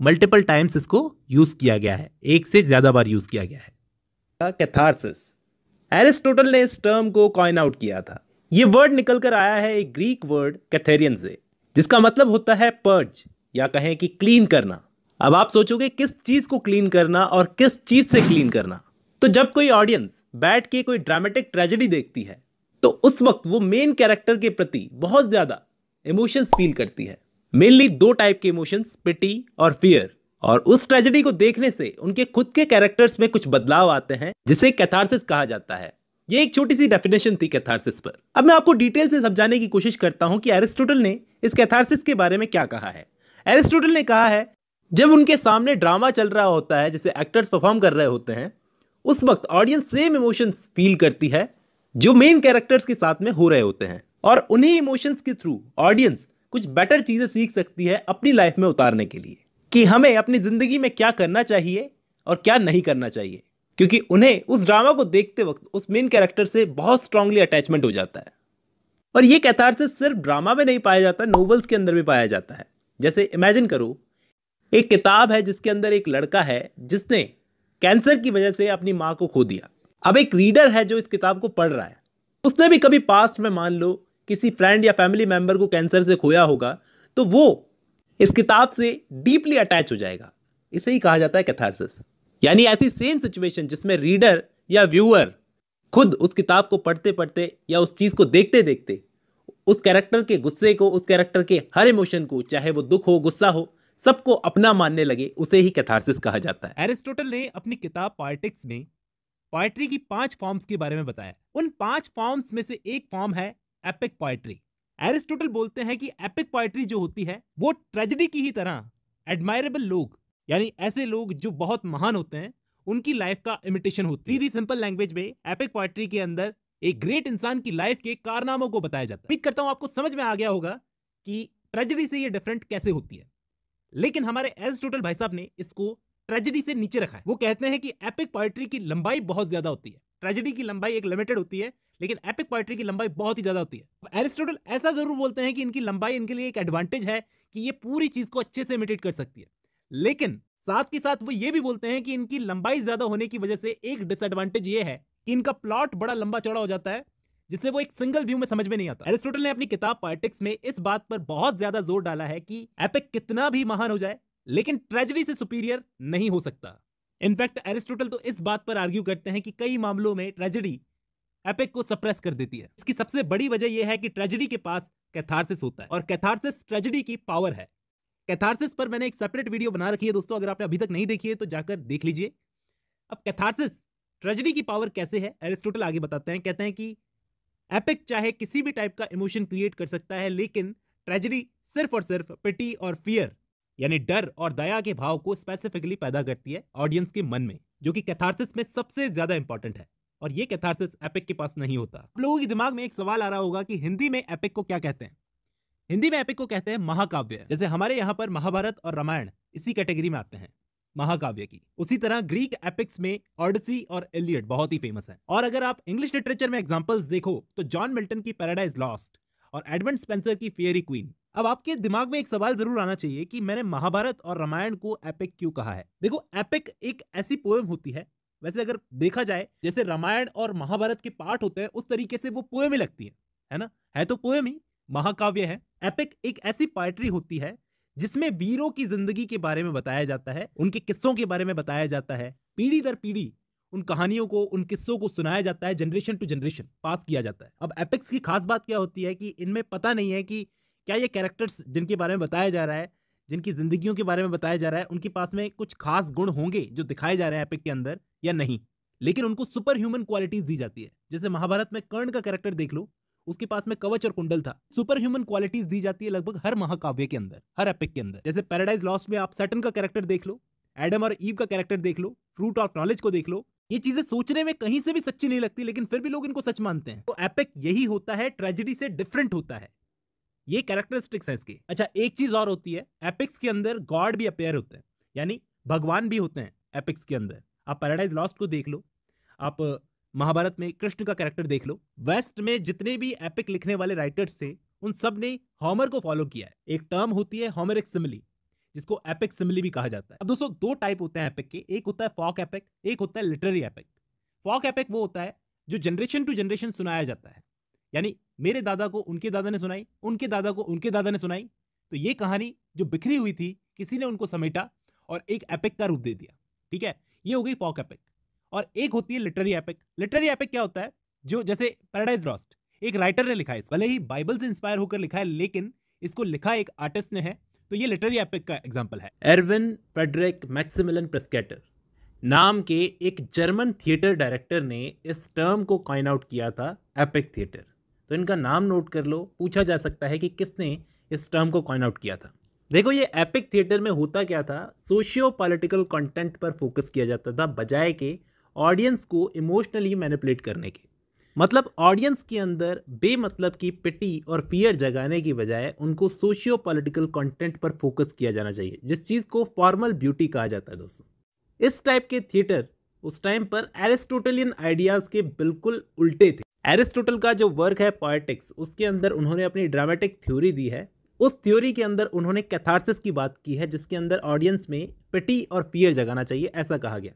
[SPEAKER 1] मल्टीपल टाइम्स इसको यूज किया गया है एक से ज्यादा बार यूज किया गया है कैथारसिस एरिस्टोटल ने इस टर्म को कॉइन आउट किया था ये वर्ड निकल कर आया है एक ग्रीक वर्ड कैथेरियन से जिसका मतलब होता है पर्ज या कहें कि क्लीन करना अब आप सोचोगे किस चीज़ को क्लीन करना और किस चीज़ से क्लीन करना तो जब कोई ऑडियंस बैठ के कोई ड्रामेटिक ट्रेजेडी देखती है तो उस वक्त वो मेन कैरेक्टर के प्रति बहुत ज़्यादा इमोशंस फील करती है मेनली दो टाइप के इमोशंस पिटी और फियर और उस ट्रेजेडी को देखने से उनके खुद के कैरेक्टर्स में कुछ बदलाव आते हैं जिसे कैथारसिस कहा जाता है ये एक छोटी सी डेफिनेशन थी कैथारसिस पर अब मैं आपको डिटेल से समझाने की कोशिश करता हूँ कि एरिस्टोटल ने इस कैथारसिस के बारे में क्या कहा है एरिस्टोटल ने कहा है जब उनके सामने ड्रामा चल रहा होता है जैसे एक्टर्स परफॉर्म कर रहे होते हैं उस वक्त ऑडियंस सेम इमोशंस फील करती है जो मेन कैरेक्टर्स के साथ में हो रहे होते हैं और उन्हीं इमोशंस के थ्रू ऑडियंस कुछ बेटर चीज़ें सीख सकती है अपनी लाइफ में उतारने के लिए कि हमें अपनी ज़िंदगी में क्या करना चाहिए और क्या नहीं करना चाहिए क्योंकि उन्हें उस ड्रामा को देखते वक्त उस मेन कैरेक्टर से बहुत स्ट्रांगली अटैचमेंट हो जाता है और ये कैथारसिस सिर्फ ड्रामा में नहीं पाया जाता नोवेल्स के अंदर भी पाया जाता है जैसे इमेजिन करो एक किताब है जिसके अंदर एक लड़का है जिसने कैंसर की वजह से अपनी माँ को खो दिया अब एक रीडर है जो इस किताब को पढ़ रहा है उसने भी कभी पास्ट में मान लो किसी फ्रेंड या फैमिली मेम्बर को कैंसर से खोया होगा तो वो इस किताब से डीपली अटैच हो जाएगा इसे ही कहा जाता है कैथारसिस यानी ऐसी सेम सिचुएशन जिसमें रीडर या व्यूअर खुद उस किताब को पढ़ते पढ़ते या उस चीज़ को देखते देखते उस कैरेक्टर के गुस्से को उस कैरेक्टर के हर इमोशन को चाहे वो दुख हो गुस्सा हो सबको अपना मानने लगे उसे ही कैथारसिस कहा जाता है एरिस्टोटल ने अपनी किताब पॉलिटिक्स में पॉइट्री की पांच फॉर्म्स के बारे में बताया उन पांच फॉर्म्स में से एक फॉर्म है एपिक पॉइट्री एरिस्टोटल बोलते हैं कि एपिक पॉइट्री जो होती है वो ट्रेजिडी की ही तरह एडमायरेबल लोग यानी ऐसे लोग जो बहुत महान होते हैं उनकी लाइफ का इमिटेशन होती है सीधी सिंपल लैंग्वेज में एपिक पोएट्री के अंदर एक ग्रेट इंसान की लाइफ के कारनामों को बताया जाता है उम्मीद करता हूं आपको समझ में आ गया होगा कि ट्रेजिडी से ये डिफरेंट कैसे होती है लेकिन हमारे एरिस्टोटल टोटल भाई साहब ने इसको ट्रेजेडी से नीचे रखा है वो कहते हैं कि एपिक पोएट्री की लंबाई बहुत ज्यादा होती है ट्रेजडी की लंबाई एक लिमिटेड होती है लेकिन एपिक पोएट्री की लंबाई बहुत ही ज्यादा होती है एरिस्टोटल ऐसा जरूर बोलते हैं कि इनकी लंबाई इनके लिए एक एडवांटेज है कि ये पूरी चीज को अच्छे से इमिटेट कर सकती है लेकिन साथ के साथ वो ये भी बोलते हैं कि इनकी लंबाई ज्यादा होने की वजह से एक डिसएडवांटेज ये है कि इनका प्लॉट बड़ा लंबा चौड़ा हो जाता है जिससे वो एक सिंगल व्यू में समझ में नहीं आता एरिस्टोटल ने अपनी किताब पॉलिटिक्स में इस बात पर बहुत ज्यादा जोर डाला है कि एपिक कितना भी महान हो जाए लेकिन ट्रेजिडी से सुपीरियर नहीं हो सकता इनफैक्ट एरिस्टोटल तो इस बात पर आर्ग्यू करते हैं कि कई मामलों में ट्रेजिडी एपिक को सप्रेस कर देती है इसकी सबसे बड़ी वजह यह है कि ट्रेजिडी के पास कैथारसिस होता है और कैथारसिस ट्रेजिडी की पावर है कैथारसिस पर मैंने एक सेपरेट वीडियो बना रखी है दोस्तों अगर आपने अभी तक नहीं देखी है तो जाकर देख लीजिए अब कैथारसिस ट्रेजडी की पावर कैसे है एरिस्टोटल आगे बताते हैं कहते हैं कि एपिक चाहे किसी भी टाइप का इमोशन क्रिएट कर सकता है लेकिन ट्रेजडी सिर्फ और सिर्फ पिटी और फियर यानी डर और दया के भाव को स्पेसिफिकली पैदा करती है ऑडियंस के मन में जो कि कैथारसिस में सबसे ज्यादा इंपॉर्टेंट है और ये कैथारसिस एपिक के पास नहीं होता आप लोगों के दिमाग में एक सवाल आ रहा होगा कि हिंदी में एपिक को क्या कहते हैं हिंदी में एपिक को कहते हैं महाकाव्य जैसे हमारे यहाँ पर महाभारत और रामायण इसी कैटेगरी में आते हैं महाकाव्य की उसी तरह ग्रीक एपिक्स में ऑडसी और एलियट बहुत ही फेमस है और अगर आप इंग्लिश लिटरेचर में एग्जाम्पल्स देखो तो जॉन मिल्टन की पैराडाइज लॉस्ट और एडमंड स्पेंसर की फेयरी क्वीन अब आपके दिमाग में एक सवाल जरूर आना चाहिए कि मैंने महाभारत और रामायण को एपिक क्यों कहा है देखो एपिक एक ऐसी पोएम होती है वैसे अगर देखा जाए जैसे रामायण और महाभारत के पार्ट होते हैं उस तरीके से वो पोएम ही लगती है है ना है तो पोएम ही महाकाव्य है एपिक एक ऐसी पोएट्री होती है जिसमें वीरों की जिंदगी के बारे में बताया जाता है उनके किस्सों के बारे में बताया जाता है पीढ़ी दर पीढ़ी उन कहानियों को उन किस्सों को सुनाया जाता है जनरेशन टू जनरेशन पास किया जाता है अब एपिक्स की खास बात क्या होती है कि इनमें पता नहीं है कि क्या ये कैरेक्टर्स जिनके बारे में बताया जा रहा है जिनकी जिंदगियों के बारे में बताया जा रहा है उनके पास में कुछ खास गुण होंगे जो दिखाए जा रहे हैं एपिक के अंदर या नहीं लेकिन उनको सुपर ह्यूमन क्वालिटीज दी जाती है जैसे महाभारत में कर्ण का कैरेक्टर देख लो उसके पास में कवच और कुंडल था सुपर ह्यूमन क्वालिटीज दी जाती है लगभग हर महाकाव्य के अंदर हर एपिक के अंदर जैसे पैराडाइज लॉस्ट में आप सैटन का कैरेक्टर देख लो एडम और ईव का कैरेक्टर देख लो फ्रूट ऑफ नॉलेज को देख लो ये चीजें सोचने में कहीं से भी सच्ची नहीं लगती लेकिन फिर भी लोग इनको सच मानते हैं तो एपिक यही होता है ट्रेजिडी से डिफरेंट होता है ये कैरेक्टरिस्टिक्स हैं इसके अच्छा एक चीज और होती है एपिक्स के अंदर गॉड भी अपेयर होते हैं यानी भगवान भी होते हैं एपिक्स के अंदर आप पैराडाइज लॉस्ट को देख लो आप महाभारत में कृष्ण का कैरेक्टर देख लो वेस्ट में जितने भी एपिक लिखने वाले राइटर्स थे उन सब ने हॉमर को फॉलो किया है एक टर्म होती है एक सिमिली जिसको एपिक सिमिली भी कहा जाता है अब दोस्तों दो टाइप होते हैं एपिक के एक होता है फॉक एपिक एक होता है लिटरेरी एपिक फॉक एपिक वो होता है जो जनरेशन टू जनरेशन सुनाया जाता है यानी मेरे दादा को उनके दादा ने सुनाई उनके दादा को उनके दादा ने सुनाई तो ये कहानी जो बिखरी हुई थी किसी ने उनको समेटा और एक एपिक का रूप दे दिया ठीक है ये हो गई फॉक एपिक और एक होती है लिटरेरी एपिक लिटरेरी एपिक क्या होता है जो जैसे पैराडाइज लॉस्ट एक राइटर ने लिखा है भले ही बाइबल से इंस्पायर होकर लिखा है लेकिन इसको लिखा एक आर्टिस्ट ने है तो ये लिटरेरी एपिक का एग्जाम्पल है एरविन फ्रेडरिक मैक्सिमिलन प्रेस्केटर नाम के एक जर्मन थिएटर डायरेक्टर ने इस टर्म को कॉइन आउट किया था एपिक थिएटर तो इनका नाम नोट कर लो पूछा जा सकता है कि किसने इस टर्म को कॉइन आउट किया था देखो ये एपिक थिएटर में होता क्या था सोशियो पॉलिटिकल कंटेंट पर फोकस किया जाता था बजाय के ऑडियंस को इमोशनली मैनिपुलेट करने के मतलब ऑडियंस के अंदर बेमतलब की पिटी और फियर जगाने की बजाय उनको सोशियो पॉलिटिकल कंटेंट पर फोकस किया जाना चाहिए जिस चीज़ को फॉर्मल ब्यूटी कहा जाता है दोस्तों इस टाइप के थिएटर उस टाइम पर एरिस्टोटलियन आइडियाज़ के बिल्कुल उल्टे थे एरिस्टोटल का जो वर्क है पॉलिटिक्स उसके अंदर उन्होंने अपनी ड्रामेटिक थ्योरी दी है उस थ्योरी के अंदर उन्होंने कैथारसिस की बात की है जिसके अंदर ऑडियंस में पिटी और फियर जगाना चाहिए ऐसा कहा गया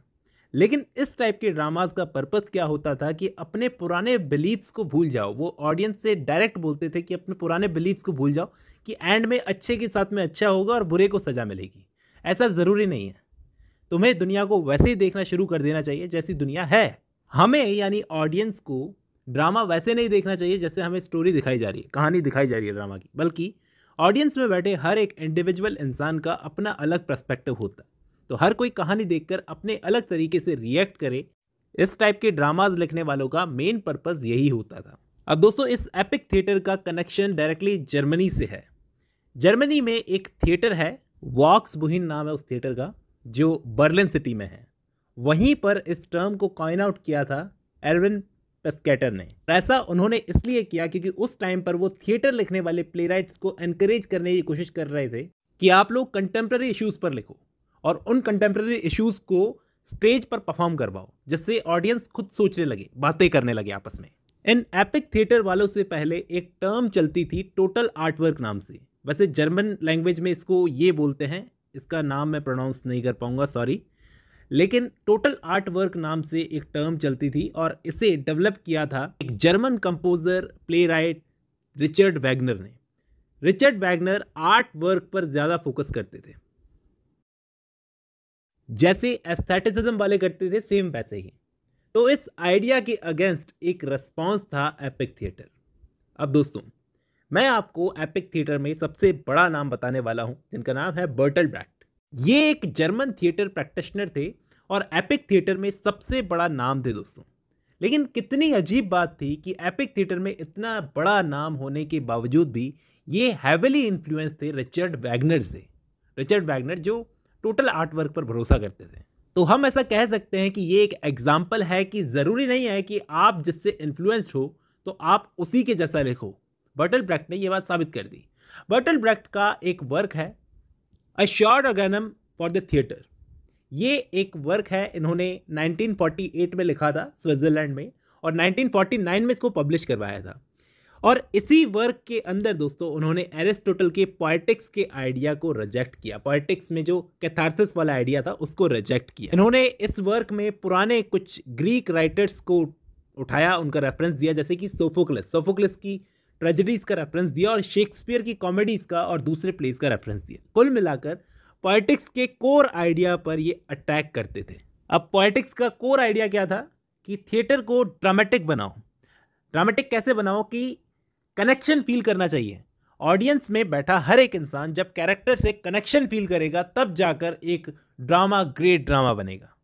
[SPEAKER 1] लेकिन इस टाइप के ड्रामाज का पर्पस क्या होता था कि अपने पुराने बिलीव्स को भूल जाओ वो ऑडियंस से डायरेक्ट बोलते थे कि अपने पुराने बिलीव्स को भूल जाओ कि एंड में अच्छे के साथ में अच्छा होगा और बुरे को सज़ा मिलेगी ऐसा ज़रूरी नहीं है तुम्हें दुनिया को वैसे ही देखना शुरू कर देना चाहिए जैसी दुनिया है हमें यानी ऑडियंस को ड्रामा वैसे नहीं देखना चाहिए जैसे हमें स्टोरी दिखाई जा रही है कहानी दिखाई जा रही है ड्रामा की बल्कि ऑडियंस में बैठे हर एक इंडिविजुअल इंसान का अपना अलग प्रस्पेक्टिव होता है तो हर कोई कहानी देखकर अपने अलग तरीके से रिएक्ट करे इस टाइप के ड्रामाज लिखने वालों का मेन पर्पज़ यही होता था अब दोस्तों इस एपिक थिएटर का कनेक्शन डायरेक्टली जर्मनी से है जर्मनी में एक थिएटर है वॉक्स बुहिन नाम है उस थिएटर का जो बर्लिन सिटी में है वहीं पर इस टर्म को कॉइन आउट किया था एरविन पेस्केटर ने ऐसा उन्होंने इसलिए किया क्योंकि उस टाइम पर वो थिएटर लिखने वाले प्ले को एनकरेज करने की कोशिश कर रहे थे कि आप लोग कंटेम्प्रेरी इश्यूज़ पर लिखो और उन कंटेम्प्रेरी इश्यूज़ को स्टेज पर परफॉर्म करवाओ जिससे ऑडियंस खुद सोचने लगे बातें करने लगे आपस में इन एपिक थिएटर वालों से पहले एक टर्म चलती थी टोटल आर्टवर्क नाम से वैसे जर्मन लैंग्वेज में इसको ये बोलते हैं इसका नाम मैं प्रोनाउंस नहीं कर पाऊँगा सॉरी लेकिन टोटल आर्ट वर्क नाम से एक टर्म चलती थी और इसे डेवलप किया था एक German composer playwright Richard Wagner ने रिचर्ड वैगनर आर्ट वर्क पर ज़्यादा फोकस करते थे जैसे एस्थेटिसिज्म वाले करते थे सेम वैसे ही तो इस आइडिया के अगेंस्ट एक रिस्पॉन्स था एपिक थिएटर अब दोस्तों मैं आपको एपिक थिएटर में सबसे बड़ा नाम बताने वाला हूं जिनका नाम है बर्टल ब्रैक्ट ये एक जर्मन थिएटर प्रैक्टिशनर थे और एपिक थिएटर में सबसे बड़ा नाम थे दोस्तों लेकिन कितनी अजीब बात थी कि एपिक थिएटर में इतना बड़ा नाम होने के बावजूद भी ये हैविली इन्फ्लुएंस थे रिचर्ड वैगनर से रिचर्ड वैगनर जो टोटल आर्ट वर्क पर भरोसा करते थे तो हम ऐसा कह सकते हैं कि ये एक एग्जाम्पल है कि ज़रूरी नहीं है कि आप जिससे इन्फ्लुएंस्ड हो तो आप उसी के जैसा लिखो बर्टल ब्रैक्ट ने यह बात साबित कर दी बर्टल ब्रैक्ट का एक वर्क है A Short Organum for the Theatre ये एक वर्क है इन्होंने 1948 में लिखा था स्विट्ज़रलैंड में और 1949 में इसको पब्लिश करवाया था और इसी वर्क के अंदर दोस्तों उन्होंने एरिस्टोटल के पॉइटिक्स के आइडिया को रिजेक्ट किया पॉइटिक्स में जो कैथारसिस वाला आइडिया था उसको रिजेक्ट किया इन्होंने इस वर्क में पुराने कुछ ग्रीक राइटर्स को उठाया उनका रेफरेंस दिया जैसे कि सोफोकलस सोफोकलस की ट्रेजडीज का रेफरेंस दिया और शेक्सपियर की कॉमेडीज का और दूसरे प्लेस का रेफरेंस दिया कुल मिलाकर पॉइटिक्स के कोर आइडिया पर ये अटैक करते थे अब पॉइटिक्स का कोर आइडिया क्या था कि थिएटर को ड्रामेटिक बनाओ ड्रामेटिक कैसे बनाओ कि कनेक्शन फील करना चाहिए ऑडियंस में बैठा हर एक इंसान जब कैरेक्टर से कनेक्शन फील करेगा तब जाकर एक ड्रामा ग्रेट ड्रामा बनेगा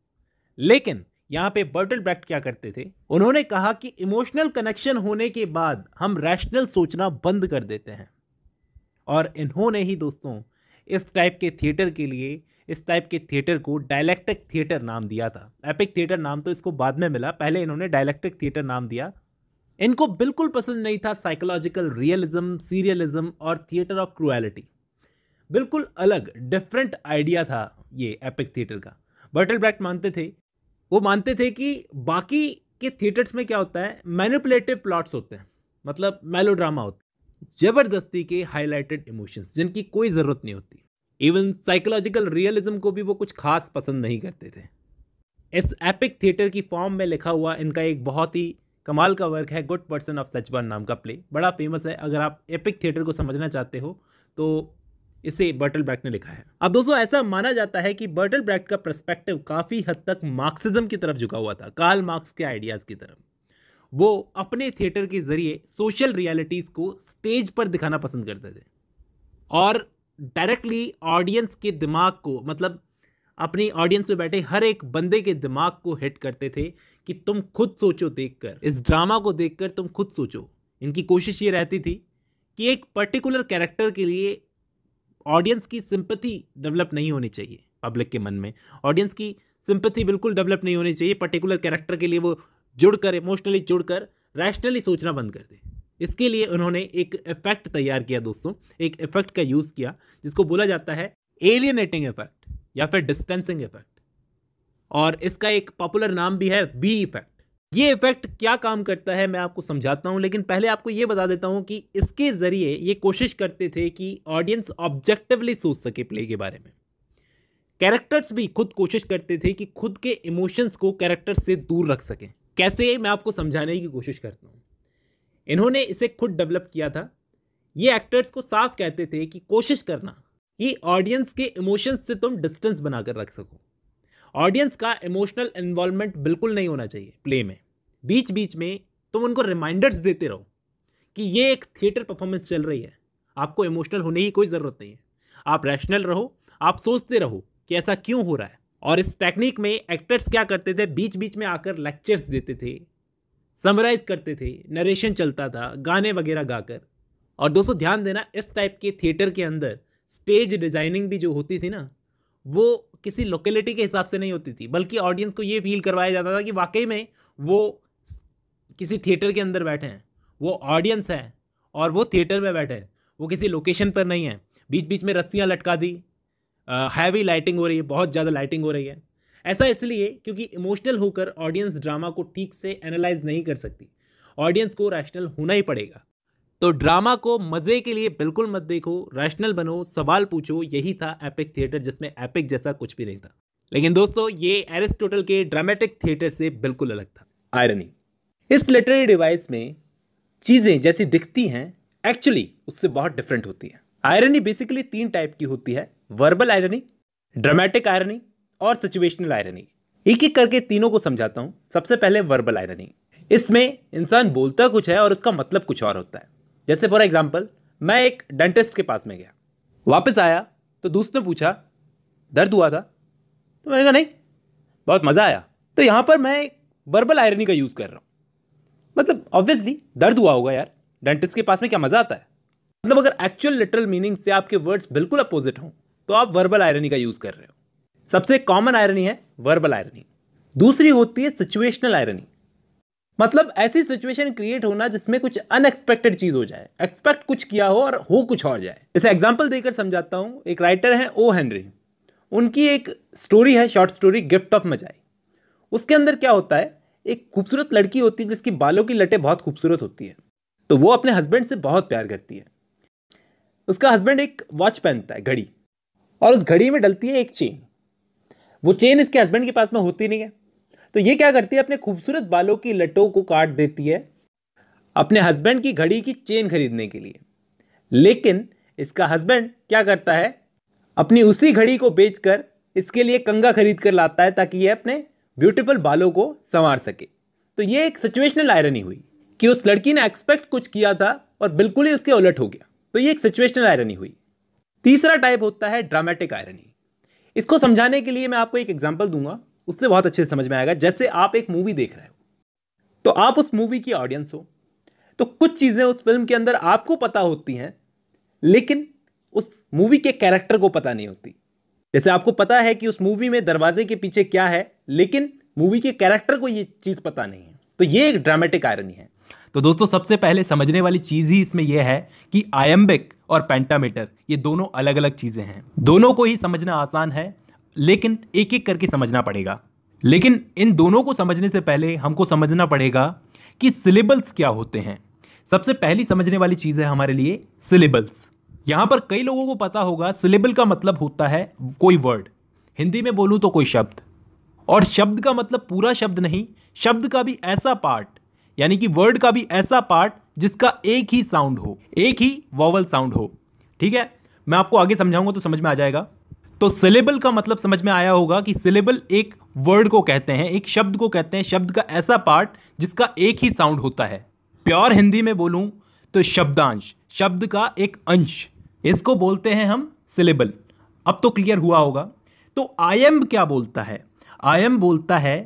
[SPEAKER 1] लेकिन यहाँ पे बर्टल ब्रैक्ट क्या करते थे उन्होंने कहा कि इमोशनल कनेक्शन होने के बाद हम रैशनल सोचना बंद कर देते हैं और इन्होंने ही दोस्तों इस टाइप के थिएटर के लिए इस टाइप के थिएटर को डायलैक्टिक थिएटर नाम दिया था एपिक थिएटर नाम तो इसको बाद में मिला पहले इन्होंने डायलैक्टिक थिएटर नाम दिया इनको बिल्कुल पसंद नहीं था साइकोलॉजिकल रियलिज्म सीरियलिज्म और थिएटर ऑफ क्रुएलिटी बिल्कुल अलग डिफरेंट आइडिया था ये एपिक थिएटर का बर्टल ब्रैक्ट मानते थे वो मानते थे कि बाकी के थिएटर्स में क्या होता है मैनिपुलेटिव प्लॉट्स होते हैं मतलब मेलोड्रामा होता है जबरदस्ती के हाईलाइटेड इमोशंस जिनकी कोई ज़रूरत नहीं होती इवन साइकोलॉजिकल रियलिज्म को भी वो कुछ खास पसंद नहीं करते थे इस एपिक थिएटर की फॉर्म में लिखा हुआ इनका एक बहुत ही कमाल का वर्क है गुड पर्सन ऑफ सचवान नाम का प्ले बड़ा फेमस है अगर आप एपिक थिएटर को समझना चाहते हो तो इसे बर्टल ब्रैक्ट ने लिखा है अब दोस्तों ऐसा माना जाता है कि बर्टल ब्रैक्ट का प्रस्पेक्टिव काफ़ी हद तक मार्क्सिज्म की तरफ झुका हुआ था कार्ल मार्क्स के आइडियाज़ की तरफ वो अपने थिएटर के ज़रिए सोशल रियलिटीज़ को स्टेज पर दिखाना पसंद करते थे और डायरेक्टली ऑडियंस के दिमाग को मतलब अपनी ऑडियंस में बैठे हर एक बंदे के दिमाग को हिट करते थे कि तुम खुद सोचो देखकर इस ड्रामा को देखकर तुम खुद सोचो इनकी कोशिश ये रहती थी कि एक पर्टिकुलर कैरेक्टर के लिए ऑडियंस की सिंपथी डेवलप नहीं होनी चाहिए पब्लिक के मन में ऑडियंस की सिंपथी बिल्कुल डेवलप नहीं होनी चाहिए पर्टिकुलर कैरेक्टर के लिए वो जुड़कर इमोशनली जुड़कर रैशनली सोचना बंद कर दे इसके लिए उन्होंने एक इफेक्ट तैयार किया दोस्तों एक इफेक्ट का यूज़ किया जिसको बोला जाता है एलियनेटिंग इफेक्ट या फिर डिस्टेंसिंग इफेक्ट और इसका एक पॉपुलर नाम भी है वी इफेक्ट ये इफेक्ट क्या काम करता है मैं आपको समझाता हूँ लेकिन पहले आपको ये बता देता हूँ कि इसके ज़रिए ये कोशिश करते थे कि ऑडियंस ऑब्जेक्टिवली सोच सके प्ले के बारे में कैरेक्टर्स भी खुद कोशिश करते थे कि खुद के इमोशंस को कैरेक्टर से दूर रख सकें कैसे मैं आपको समझाने की कोशिश करता हूँ इन्होंने इसे खुद डेवलप किया था ये एक्टर्स को साफ कहते थे कि कोशिश करना कि ऑडियंस के इमोशंस से तुम डिस्टेंस बनाकर रख सको ऑडियंस का इमोशनल इन्वॉल्वमेंट बिल्कुल नहीं होना चाहिए प्ले में बीच बीच में तुम उनको रिमाइंडर्स देते रहो कि ये एक थिएटर परफॉर्मेंस चल रही है आपको इमोशनल होने की कोई ज़रूरत नहीं है आप रैशनल रहो आप सोचते रहो कि ऐसा क्यों हो रहा है और इस टेक्निक में एक्टर्स क्या करते थे बीच बीच में आकर लेक्चर्स देते थे समराइज करते थे नरेशन चलता था गाने वगैरह गाकर और दोस्तों ध्यान देना इस टाइप के थिएटर के अंदर स्टेज डिज़ाइनिंग भी जो होती थी ना वो किसी लोकेलिटी के हिसाब से नहीं होती थी बल्कि ऑडियंस को ये फील करवाया जाता था कि वाकई में वो किसी थिएटर के अंदर बैठे हैं वो ऑडियंस है और वो थिएटर में बैठे हैं वो किसी लोकेशन पर नहीं है बीच बीच में रस्सियाँ लटका दी हैवी लाइटिंग हो रही है बहुत ज़्यादा लाइटिंग हो रही है ऐसा इसलिए क्योंकि इमोशनल होकर ऑडियंस ड्रामा को ठीक से एनालाइज नहीं कर सकती ऑडियंस को रैशनल होना ही पड़ेगा तो ड्रामा को मज़े के लिए बिल्कुल मत देखो रैशनल बनो सवाल पूछो यही था एपिक थिएटर जिसमें एपिक जैसा कुछ भी नहीं था लेकिन दोस्तों ये एरिस्टोटल के ड्रामेटिक थिएटर से बिल्कुल अलग था आयरनी इस लिटरेरी डिवाइस में चीज़ें जैसी दिखती हैं एक्चुअली उससे बहुत डिफरेंट होती हैं आयरनी बेसिकली तीन टाइप की होती है वर्बल आयरनी ड्रामेटिक आयरनी और सिचुएशनल आयरनी एक एक करके तीनों को समझाता हूँ सबसे पहले वर्बल आयरनी इसमें इंसान बोलता कुछ है और उसका मतलब कुछ और होता है जैसे फॉर एग्जाम्पल मैं एक डेंटिस्ट के पास में गया वापस आया तो दोस्त ने पूछा दर्द हुआ था तो मैंने कहा नहीं बहुत मज़ा आया तो यहाँ पर मैं एक वर्बल आयरनी का यूज़ कर रहा हूँ मतलब ऑब्वियसली दर्द हुआ होगा यार डेंटिस्ट के पास में क्या मज़ा आता है मतलब अगर एक्चुअल लिटरल मीनिंग से आपके वर्ड्स बिल्कुल अपोजिट हों तो आप वर्बल आयरनी का यूज़ कर रहे हो सबसे कॉमन आयरनी है वर्बल आयरनी दूसरी होती है सिचुएशनल आयरनी मतलब ऐसी सिचुएशन क्रिएट होना जिसमें कुछ अनएक्सपेक्टेड चीज हो जाए एक्सपेक्ट कुछ किया हो और हो कुछ और जाए इसे एग्जाम्पल देकर समझाता हूँ एक राइटर है ओ हेनरी उनकी एक स्टोरी है short story Gift of Magi उसके अंदर क्या होता है एक खूबसूरत लड़की होती है जिसकी बालों की लटे बहुत खूबसूरत होती है तो वो अपने हस्बैंड से बहुत प्यार करती है उसका हस्बैंड एक वॉच पहनता है घड़ी और उस घड़ी में डलती है एक चेन वो चेन इसके हस्बैंड के पास में होती नहीं है तो ये क्या करती है अपने खूबसूरत बालों की लटों को काट देती है अपने हस्बैंड की घड़ी की चेन खरीदने के लिए लेकिन इसका हस्बैंड क्या करता है अपनी उसी घड़ी को बेचकर इसके लिए कंगा खरीद कर लाता है ताकि ये अपने ब्यूटीफुल बालों को संवार सके तो ये एक सिचुएशनल आयरनी हुई कि उस लड़की ने एक्सपेक्ट कुछ किया था और बिल्कुल ही उसके उलट हो गया तो ये एक सिचुएशनल आयरनी हुई तीसरा टाइप होता है ड्रामेटिक आयरनी इसको समझाने के लिए मैं आपको एक एग्जाम्पल दूंगा उससे बहुत अच्छे से समझ में आएगा जैसे आप एक मूवी देख रहे हो तो आप उस मूवी की ऑडियंस हो तो कुछ चीज़ें उस फिल्म के अंदर आपको पता होती हैं लेकिन उस मूवी के कैरेक्टर को पता नहीं होती जैसे आपको पता है कि उस मूवी में दरवाजे के पीछे क्या है लेकिन मूवी के कैरेक्टर को ये चीज़ पता नहीं है तो ये एक ड्रामेटिक आयरनी है तो दोस्तों सबसे पहले समझने वाली चीज़ ही इसमें यह है कि आयम्बिक और पेंटामीटर ये दोनों अलग अलग चीज़ें हैं दोनों को ही समझना आसान है लेकिन एक एक करके समझना पड़ेगा लेकिन इन दोनों को समझने से पहले हमको समझना पड़ेगा कि सिलेबल्स क्या होते हैं सबसे पहली समझने वाली चीज़ है हमारे लिए सिलेबल्स यहाँ पर कई लोगों को पता होगा सिलेबल का मतलब होता है कोई वर्ड हिंदी में बोलूँ तो कोई शब्द और शब्द का मतलब पूरा शब्द नहीं शब्द का भी ऐसा पार्ट यानी कि वर्ड का भी ऐसा पार्ट जिसका एक ही साउंड हो एक ही वॉवल साउंड हो ठीक है मैं आपको आगे समझाऊंगा तो समझ में आ जाएगा तो सिलेबल का मतलब समझ में आया होगा कि सिलेबल एक वर्ड को कहते हैं एक शब्द को कहते हैं शब्द का ऐसा पार्ट जिसका एक ही साउंड होता है प्योर हिंदी में बोलूं तो शब्दांश शब्द का एक अंश इसको बोलते हैं हम सिलेबल अब तो क्लियर हुआ होगा तो आयम क्या बोलता है आयम बोलता है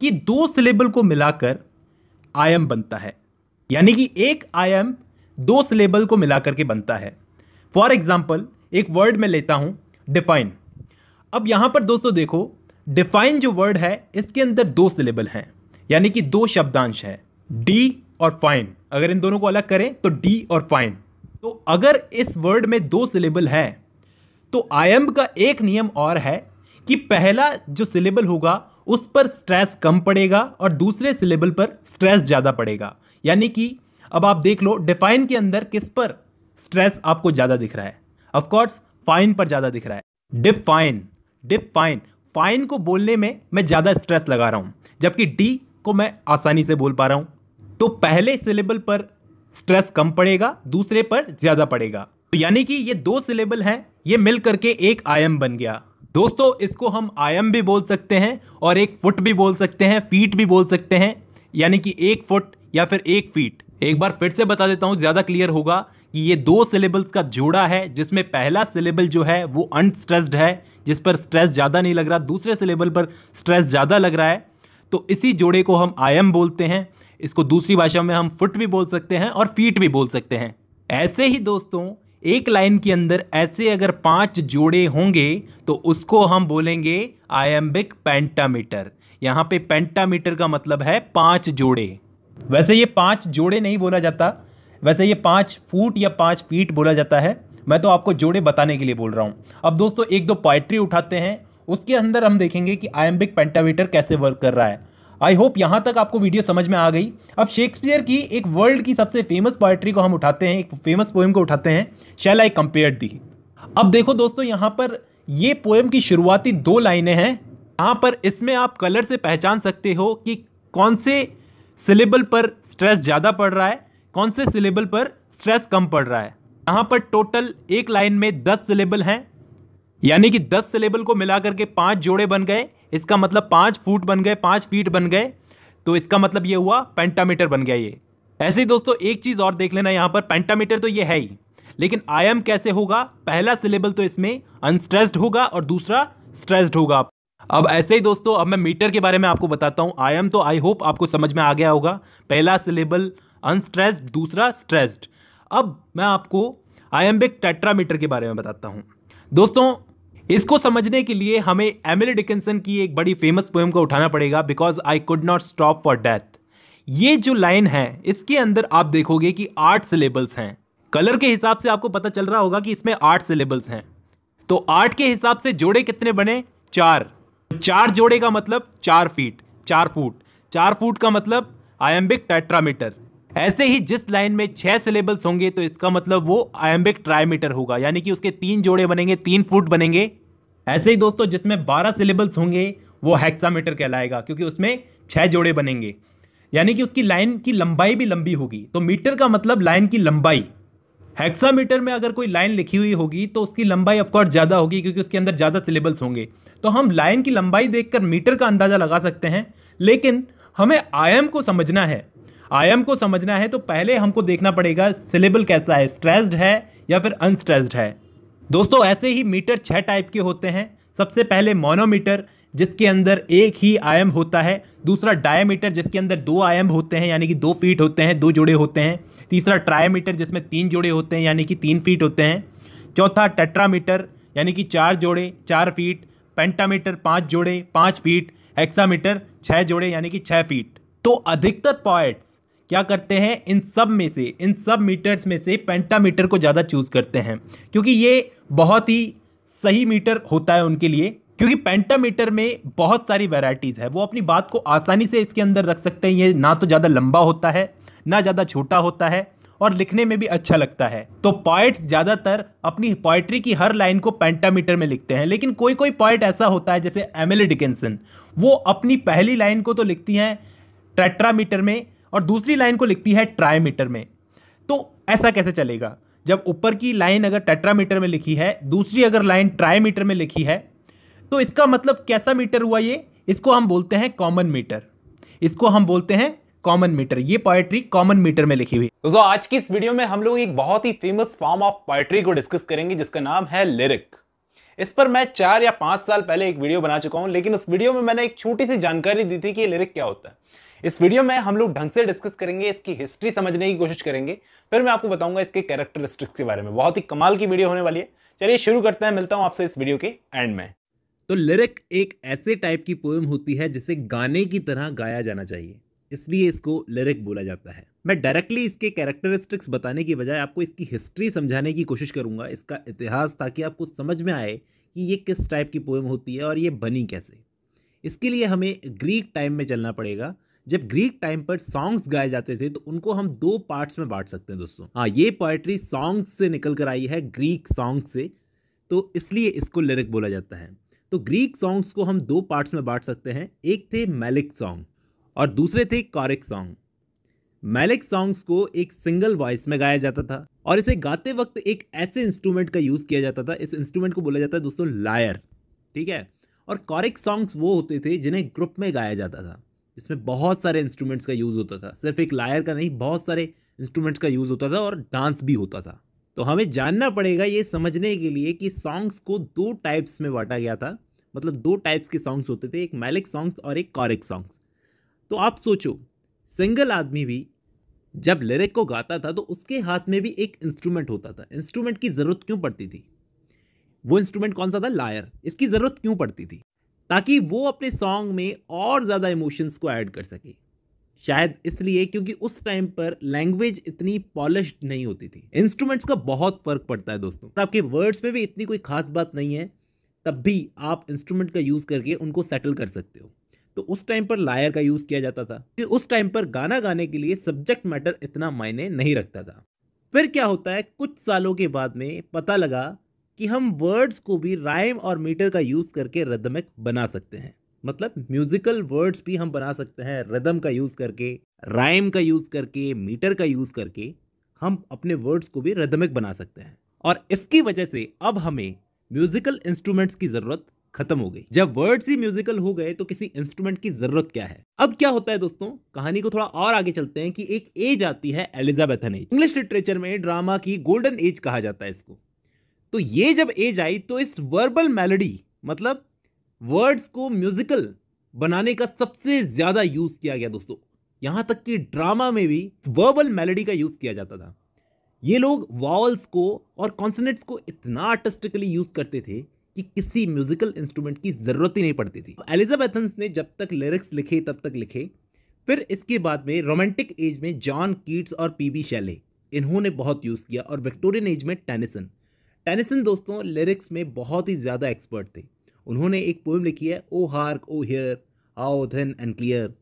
[SPEAKER 1] कि दो सिलेबल को मिलाकर आयम बनता है यानी कि एक आयम दो सिलेबल को मिलाकर के बनता है फॉर एग्जाम्पल एक वर्ड में लेता हूँ डिफाइन अब यहां पर दोस्तों देखो डिफाइन जो वर्ड है इसके अंदर दो सिलेबल हैं यानी कि दो शब्दांश है डी और फाइन अगर इन दोनों को अलग करें तो डी और फाइन तो अगर इस वर्ड में दो सिलेबल है तो आयम्ब का एक नियम और है कि पहला जो सिलेबल होगा उस पर स्ट्रेस कम पड़ेगा और दूसरे सिलेबल पर स्ट्रेस ज़्यादा पड़ेगा यानी कि अब आप देख लो डिफाइन के अंदर किस पर स्ट्रेस आपको ज़्यादा दिख रहा है ऑफकोर्स फाइन पर ज़्यादा दिख रहा है dip fine dip fine fine को बोलने में मैं ज़्यादा स्ट्रेस लगा रहा हूं जबकि डी को मैं आसानी से बोल पा रहा हूं तो पहले सिलेबल पर स्ट्रेस कम पड़ेगा दूसरे पर ज़्यादा पड़ेगा तो यानी कि ये दो सिलेबल हैं ये मिल करके एक आयम बन गया दोस्तों इसको हम आयम भी बोल सकते हैं और एक फुट भी बोल सकते हैं फीट भी बोल सकते हैं यानी कि एक फुट या फिर एक फीट एक बार फिर से बता देता हूँ ज़्यादा क्लियर होगा कि ये दो सिलेबल्स का जोड़ा है जिसमें पहला सिलेबल जो है वो अनस्ट्रेस्ड है जिस पर स्ट्रेस ज़्यादा नहीं लग रहा दूसरे सिलेबल पर स्ट्रेस ज़्यादा लग रहा है तो इसी जोड़े को हम आयम बोलते हैं इसको दूसरी भाषा में हम फुट भी बोल सकते हैं और फीट भी बोल सकते हैं ऐसे ही दोस्तों एक लाइन के अंदर ऐसे अगर पांच जोड़े होंगे तो उसको हम बोलेंगे आयम्बिक पेंटामीटर यहाँ पे पेंटामीटर का मतलब है पांच जोड़े वैसे ये पांच जोड़े नहीं बोला जाता वैसे ये पाँच फुट या पाँच फीट बोला जाता है मैं तो आपको जोड़े बताने के लिए बोल रहा हूँ अब दोस्तों एक दो पोइट्री उठाते हैं उसके अंदर हम देखेंगे कि आयम्बिक पेंटामीटर कैसे वर्क कर रहा है आई होप यहाँ तक आपको वीडियो समझ में आ गई अब शेक्सपियर की एक वर्ल्ड की सबसे फेमस पोइट्री को हम उठाते हैं एक फेमस पोएम को उठाते हैं शैल आई कंपेयर दी अब देखो दोस्तों यहाँ पर ये पोएम की शुरुआती दो लाइनें हैं यहाँ पर इसमें आप कलर से पहचान सकते हो कि कौन से सिलेबल पर स्ट्रेस ज़्यादा पड़ रहा है कौन से सिलेबल पर स्ट्रेस कम पड़ रहा है यहाँ पर टोटल एक लाइन में दस सिलेबल हैं यानी कि दस सिलेबल को मिला करके पाँच जोड़े बन गए इसका मतलब पाँच फुट बन गए पाँच फीट बन गए तो इसका मतलब ये हुआ पेंटामीटर बन गया ये ऐसे ही दोस्तों एक चीज़ और देख लेना यहाँ पर पेंटामीटर तो ये है ही लेकिन आयाम कैसे होगा पहला सिलेबल तो इसमें अनस्ट्रेस्ड होगा और दूसरा स्ट्रेस्ड होगा अब ऐसे ही दोस्तों अब मैं मीटर के बारे में आपको बताता हूँ आयाम तो आई होप आपको समझ में आ गया होगा पहला सिलेबल अनस्ट्रेस्ड दूसरा स्ट्रेस्ड अब मैं आपको आयम्बिक टेट्रामीटर के बारे में बताता हूँ दोस्तों इसको समझने के लिए हमें एमिली डिकिंसन की एक बड़ी फेमस पोएम को उठाना पड़ेगा Because I could not stop for Death ये जो लाइन है इसके अंदर आप देखोगे कि आठ सिलेबल्स हैं कलर के हिसाब से आपको पता चल रहा होगा कि इसमें आठ सिलेबल्स हैं तो आठ के हिसाब से जोड़े कितने बने चार चार जोड़े का मतलब चार फीट चार फुट चार फुट का मतलब आयम्बिक टेट्रामीटर ऐसे ही जिस लाइन में छह सिलेबल्स होंगे तो इसका मतलब वो आयम्बिक ट्राईमीटर होगा यानी कि उसके तीन जोड़े बनेंगे तीन फुट बनेंगे ऐसे ही दोस्तों जिसमें बारह सिलेबल्स होंगे वो हेक्सामीटर कहलाएगा क्योंकि उसमें छह जोड़े बनेंगे यानी कि उसकी लाइन की लंबाई भी लंबी होगी तो मीटर का मतलब लाइन की लंबाई हेक्सामीटर में अगर कोई लाइन लिखी हुई होगी तो उसकी लंबाई ऑफकोर्स ज़्यादा होगी क्योंकि उसके अंदर ज़्यादा सिलेबल्स होंगे तो हम लाइन की लंबाई देखकर मीटर का अंदाज़ा लगा सकते हैं लेकिन हमें आयम को समझना है आयम को समझना है तो पहले हमको देखना पड़ेगा सिलेबल कैसा है स्ट्रेस्ड है या फिर अनस्ट्रेस्ड है दोस्तों ऐसे ही मीटर छः टाइप के होते हैं सबसे पहले मोनोमीटर जिसके अंदर एक ही आयम होता है दूसरा डायमीटर जिसके अंदर दो आयम होते हैं यानी कि दो फीट होते हैं दो जोड़े होते हैं तीसरा ट्रायमीटर जिसमें तीन जोड़े होते हैं यानी कि तीन फीट होते हैं चौथा टेट्रामीटर यानी कि चार जोड़े चार फीट पेंटामीटर पाँच जोड़े पाँच फीट एक्सामीटर छः जोड़े यानी कि छः फीट तो अधिकतर पॉइंट्स क्या करते हैं इन सब में से इन सब मीटर्स में से पेंटामीटर को ज़्यादा चूज़ करते हैं क्योंकि ये बहुत ही सही मीटर होता है उनके लिए क्योंकि पेंटामीटर में बहुत सारी वैरायटीज़ है वो अपनी बात को आसानी से इसके अंदर रख सकते हैं ये ना तो ज़्यादा लंबा होता है ना ज़्यादा छोटा होता है और लिखने में भी अच्छा लगता है तो पॉइट्स ज़्यादातर अपनी पोइट्री की हर लाइन को पेंटामीटर में लिखते हैं लेकिन कोई कोई पॉइट ऐसा होता है जैसे एमिली डिकेंसन वो अपनी पहली लाइन को तो लिखती हैं ट्रेट्रामीटर में और दूसरी लाइन को लिखती है ट्राईमीटर में तो ऐसा कैसे चलेगा जब ऊपर की लाइन अगर टेट्रामीटर में लिखी है दूसरी अगर लाइन ट्राईमीटर में लिखी है तो इसका मतलब कैसा मीटर हुआ ये इसको हम बोलते हैं कॉमन मीटर इसको हम बोलते हैं कॉमन मीटर ये पोएट्री कॉमन मीटर में लिखी हुई दोस्तों आज की इस वीडियो में हम लोग एक बहुत ही फेमस फॉर्म ऑफ पोएट्री को डिस्कस करेंगे जिसका नाम है लिरिक इस पर मैं चार या पांच साल पहले एक वीडियो बना चुका हूं लेकिन उस वीडियो में मैंने एक छोटी सी जानकारी दी थी कि लिरिक क्या होता है इस वीडियो में हम लोग ढंग से डिस्कस करेंगे इसकी हिस्ट्री समझने की कोशिश करेंगे फिर मैं आपको बताऊंगा इसके कैरेक्टरिस्टिक्स के बारे में बहुत ही कमाल की वीडियो होने वाली है चलिए शुरू करते हैं मिलता हूँ आपसे इस वीडियो के एंड में तो लिरिक एक ऐसे टाइप की पोएम होती है जिसे गाने की तरह गाया जाना चाहिए इसलिए इसको लिरिक बोला जाता है मैं डायरेक्टली इसके कैरेक्टरिस्टिक्स बताने की बजाय आपको इसकी हिस्ट्री समझाने की कोशिश करूंगा इसका इतिहास ताकि आपको समझ में आए कि ये किस टाइप की पोएम होती है और ये बनी कैसे इसके लिए हमें ग्रीक टाइम में चलना पड़ेगा जब ग्रीक टाइम पर सॉन्ग्स गाए जाते थे तो उनको हम दो पार्ट्स में बांट सकते हैं दोस्तों हाँ ये पोएट्री सॉन्ग्स से निकल कर आई है ग्रीक सॉन्ग से तो इसलिए इसको लिरिक बोला जाता है तो ग्रीक सॉन्ग्स को हम दो पार्ट्स में बांट सकते हैं एक थे मैलिक सॉन्ग और दूसरे थे कॉरिक सॉन्ग मैलिक सॉन्ग्स को एक सिंगल वॉइस में गाया जाता था और इसे गाते वक्त एक ऐसे इंस्ट्रूमेंट का यूज़ किया जाता था इस इंस्ट्रूमेंट को बोला जाता है दोस्तों लायर ठीक है और कॉरिक सॉन्ग्स वो होते थे जिन्हें ग्रुप में गाया जाता था जिसमें बहुत सारे इंस्ट्रूमेंट्स का यूज़ होता था सिर्फ एक लायर का नहीं बहुत सारे इंस्ट्रूमेंट्स का यूज़ होता था और डांस भी होता था तो हमें जानना पड़ेगा ये समझने के लिए कि सॉन्ग्स को दो टाइप्स में बांटा गया था मतलब दो टाइप्स के सॉन्ग्स होते थे एक मैलिक सॉन्ग्स और एक कॉरिक सॉन्ग्स तो आप सोचो सिंगल आदमी भी जब लिरिक को गाता था तो उसके हाथ में भी एक इंस्ट्रूमेंट होता था इंस्ट्रूमेंट की ज़रूरत क्यों पड़ती थी वो इंस्ट्रूमेंट कौन सा था लायर इसकी ज़रूरत क्यों पड़ती थी ताकि वो अपने सॉन्ग में और ज़्यादा इमोशंस को ऐड कर सके शायद इसलिए क्योंकि उस टाइम पर लैंग्वेज इतनी पॉलिश्ड नहीं होती थी इंस्ट्रूमेंट्स का बहुत फर्क पड़ता है दोस्तों आपके वर्ड्स में भी इतनी कोई खास बात नहीं है तब भी आप इंस्ट्रूमेंट का यूज़ करके उनको सेटल कर सकते हो तो उस टाइम पर लायर का यूज़ किया जाता था कि उस टाइम पर गाना गाने के लिए सब्जेक्ट मैटर इतना मायने नहीं रखता था फिर क्या होता है कुछ सालों के बाद में पता लगा कि हम वर्ड्स को भी राइम और मीटर का यूज़ करके रदमिक बना सकते हैं मतलब म्यूजिकल वर्ड्स भी हम बना सकते हैं रदम का यूज़ करके राइम का यूज़ करके मीटर का यूज़ करके हम अपने वर्ड्स को भी रदमिक बना सकते हैं और इसकी वजह से अब हमें म्यूजिकल इंस्ट्रूमेंट्स की ज़रूरत खत्म हो गई जब वर्ड्स ही म्यूजिकल हो गए तो किसी इंस्ट्रूमेंट की जरूरत क्या है अब क्या होता है दोस्तों कहानी को थोड़ा और आगे चलते हैं कि एक एज आती है एलिजाबेथन एज इंग्लिश लिटरेचर में ड्रामा की गोल्डन एज कहा जाता है इसको तो ये जब एज आई तो इस वर्बल मेलोडी मतलब वर्ड्स को म्यूजिकल बनाने का सबसे ज़्यादा यूज़ किया गया दोस्तों यहाँ तक कि ड्रामा में भी वर्बल मेलोडी का यूज़ किया जाता था ये लोग वॉल्स को और कॉन्सनेट्स को इतना आर्टिस्टिकली यूज़ करते थे कि किसी म्यूजिकल इंस्ट्रूमेंट की ज़रूरत ही नहीं पड़ती थी एलिजाबेथन्स ने जब तक लिरिक्स लिखे तब तक लिखे फिर इसके बाद में रोमांटिक एज में जॉन कीट्स और पीबी शैले इन्होंने बहुत यूज़ किया और विक्टोरियन एज में टेनिसन टेनिसन दोस्तों लिरिक्स में बहुत ही ज़्यादा एक्सपर्ट थे उन्होंने एक पोइम लिखी है ओ हार्क ओ हेयर आओ धन एंड क्लियर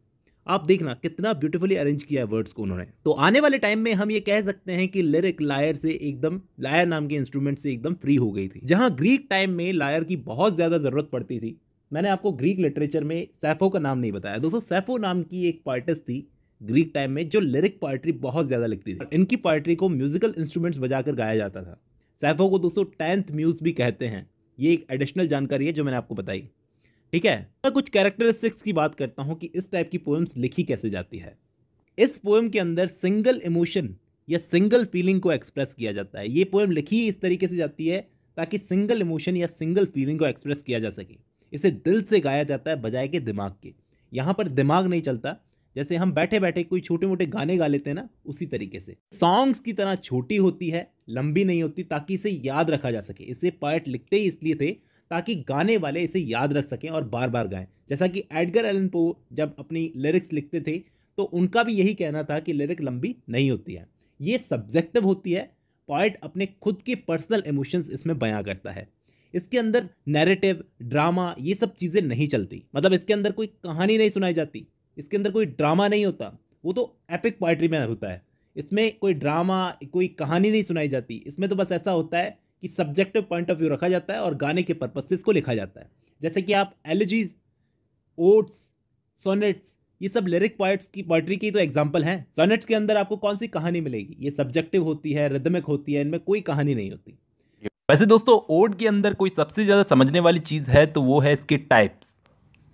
[SPEAKER 1] आप देखना कितना ब्यूटीफुली अरेंज किया है वर्ड्स को उन्होंने तो आने वाले टाइम में हम ये कह सकते हैं कि लिरिक लायर से एकदम लायर नाम के इंस्ट्रूमेंट से एकदम फ्री हो गई थी जहाँ ग्रीक टाइम में लायर की बहुत ज़्यादा ज़रूरत पड़ती थी मैंने आपको ग्रीक लिटरेचर में सैफो का नाम नहीं बताया दोस्तों सैफो नाम की एक पार्टिस्ट थी ग्रीक टाइम में जो लिरिक पार्ट्री बहुत ज़्यादा लिखती थी इनकी पार्ट्री को म्यूजिकल इंस्ट्रूमेंट्स बजाकर गाया जाता था सैफो को दोस्तों टेंथ म्यूज़ भी कहते हैं ये एक एडिशनल जानकारी है जो मैंने आपको बताई ठीक है मैं कुछ कैरेक्टरिस्टिक्स की बात करता हूँ कि इस टाइप की पोएम्स लिखी कैसे जाती है इस पोएम के अंदर सिंगल इमोशन या सिंगल फीलिंग को एक्सप्रेस किया जाता है ये पोएम लिखी इस तरीके से जाती है ताकि सिंगल इमोशन या सिंगल फीलिंग को एक्सप्रेस किया जा सके इसे दिल से गाया जाता है बजाय के दिमाग के यहाँ पर दिमाग नहीं चलता जैसे हम बैठे बैठे कोई छोटे मोटे गाने गा लेते हैं ना उसी तरीके से सॉन्ग्स की तरह छोटी होती है लंबी नहीं होती ताकि इसे याद रखा जा सके इसे पॉइट लिखते ही इसलिए थे ताकि गाने वाले इसे याद रख सकें और बार बार गाएं जैसा कि एडगर एलन पो जब अपनी लिरिक्स लिखते थे तो उनका भी यही कहना था कि लिरिक लंबी नहीं होती है ये सब्जेक्टिव होती है पॉइट अपने खुद के पर्सनल इमोशंस इसमें बयां करता है इसके अंदर नैरेटिव ड्रामा ये सब चीज़ें नहीं चलती मतलब इसके अंदर कोई कहानी नहीं सुनाई जाती इसके अंदर कोई ड्रामा नहीं होता वो तो एपिक पोइट्री में होता है इसमें कोई ड्रामा कोई कहानी नहीं सुनाई जाती इसमें तो बस ऐसा होता है कि सब्जेक्टिव पॉइंट ऑफ व्यू रखा जाता है और गाने के पर्पज से इसको लिखा जाता है जैसे कि आप एलिजीज ओट्स सोनेट्स ये सब लिरिक पॉइट्स की पोइट्री की तो एग्जाम्पल हैं सोनेट्स के अंदर आपको कौन सी कहानी मिलेगी ये सब्जेक्टिव होती है रिदमिक होती है इनमें कोई कहानी नहीं होती वैसे दोस्तों ओड के अंदर कोई सबसे ज़्यादा समझने वाली चीज़ है तो वो है इसके टाइप्स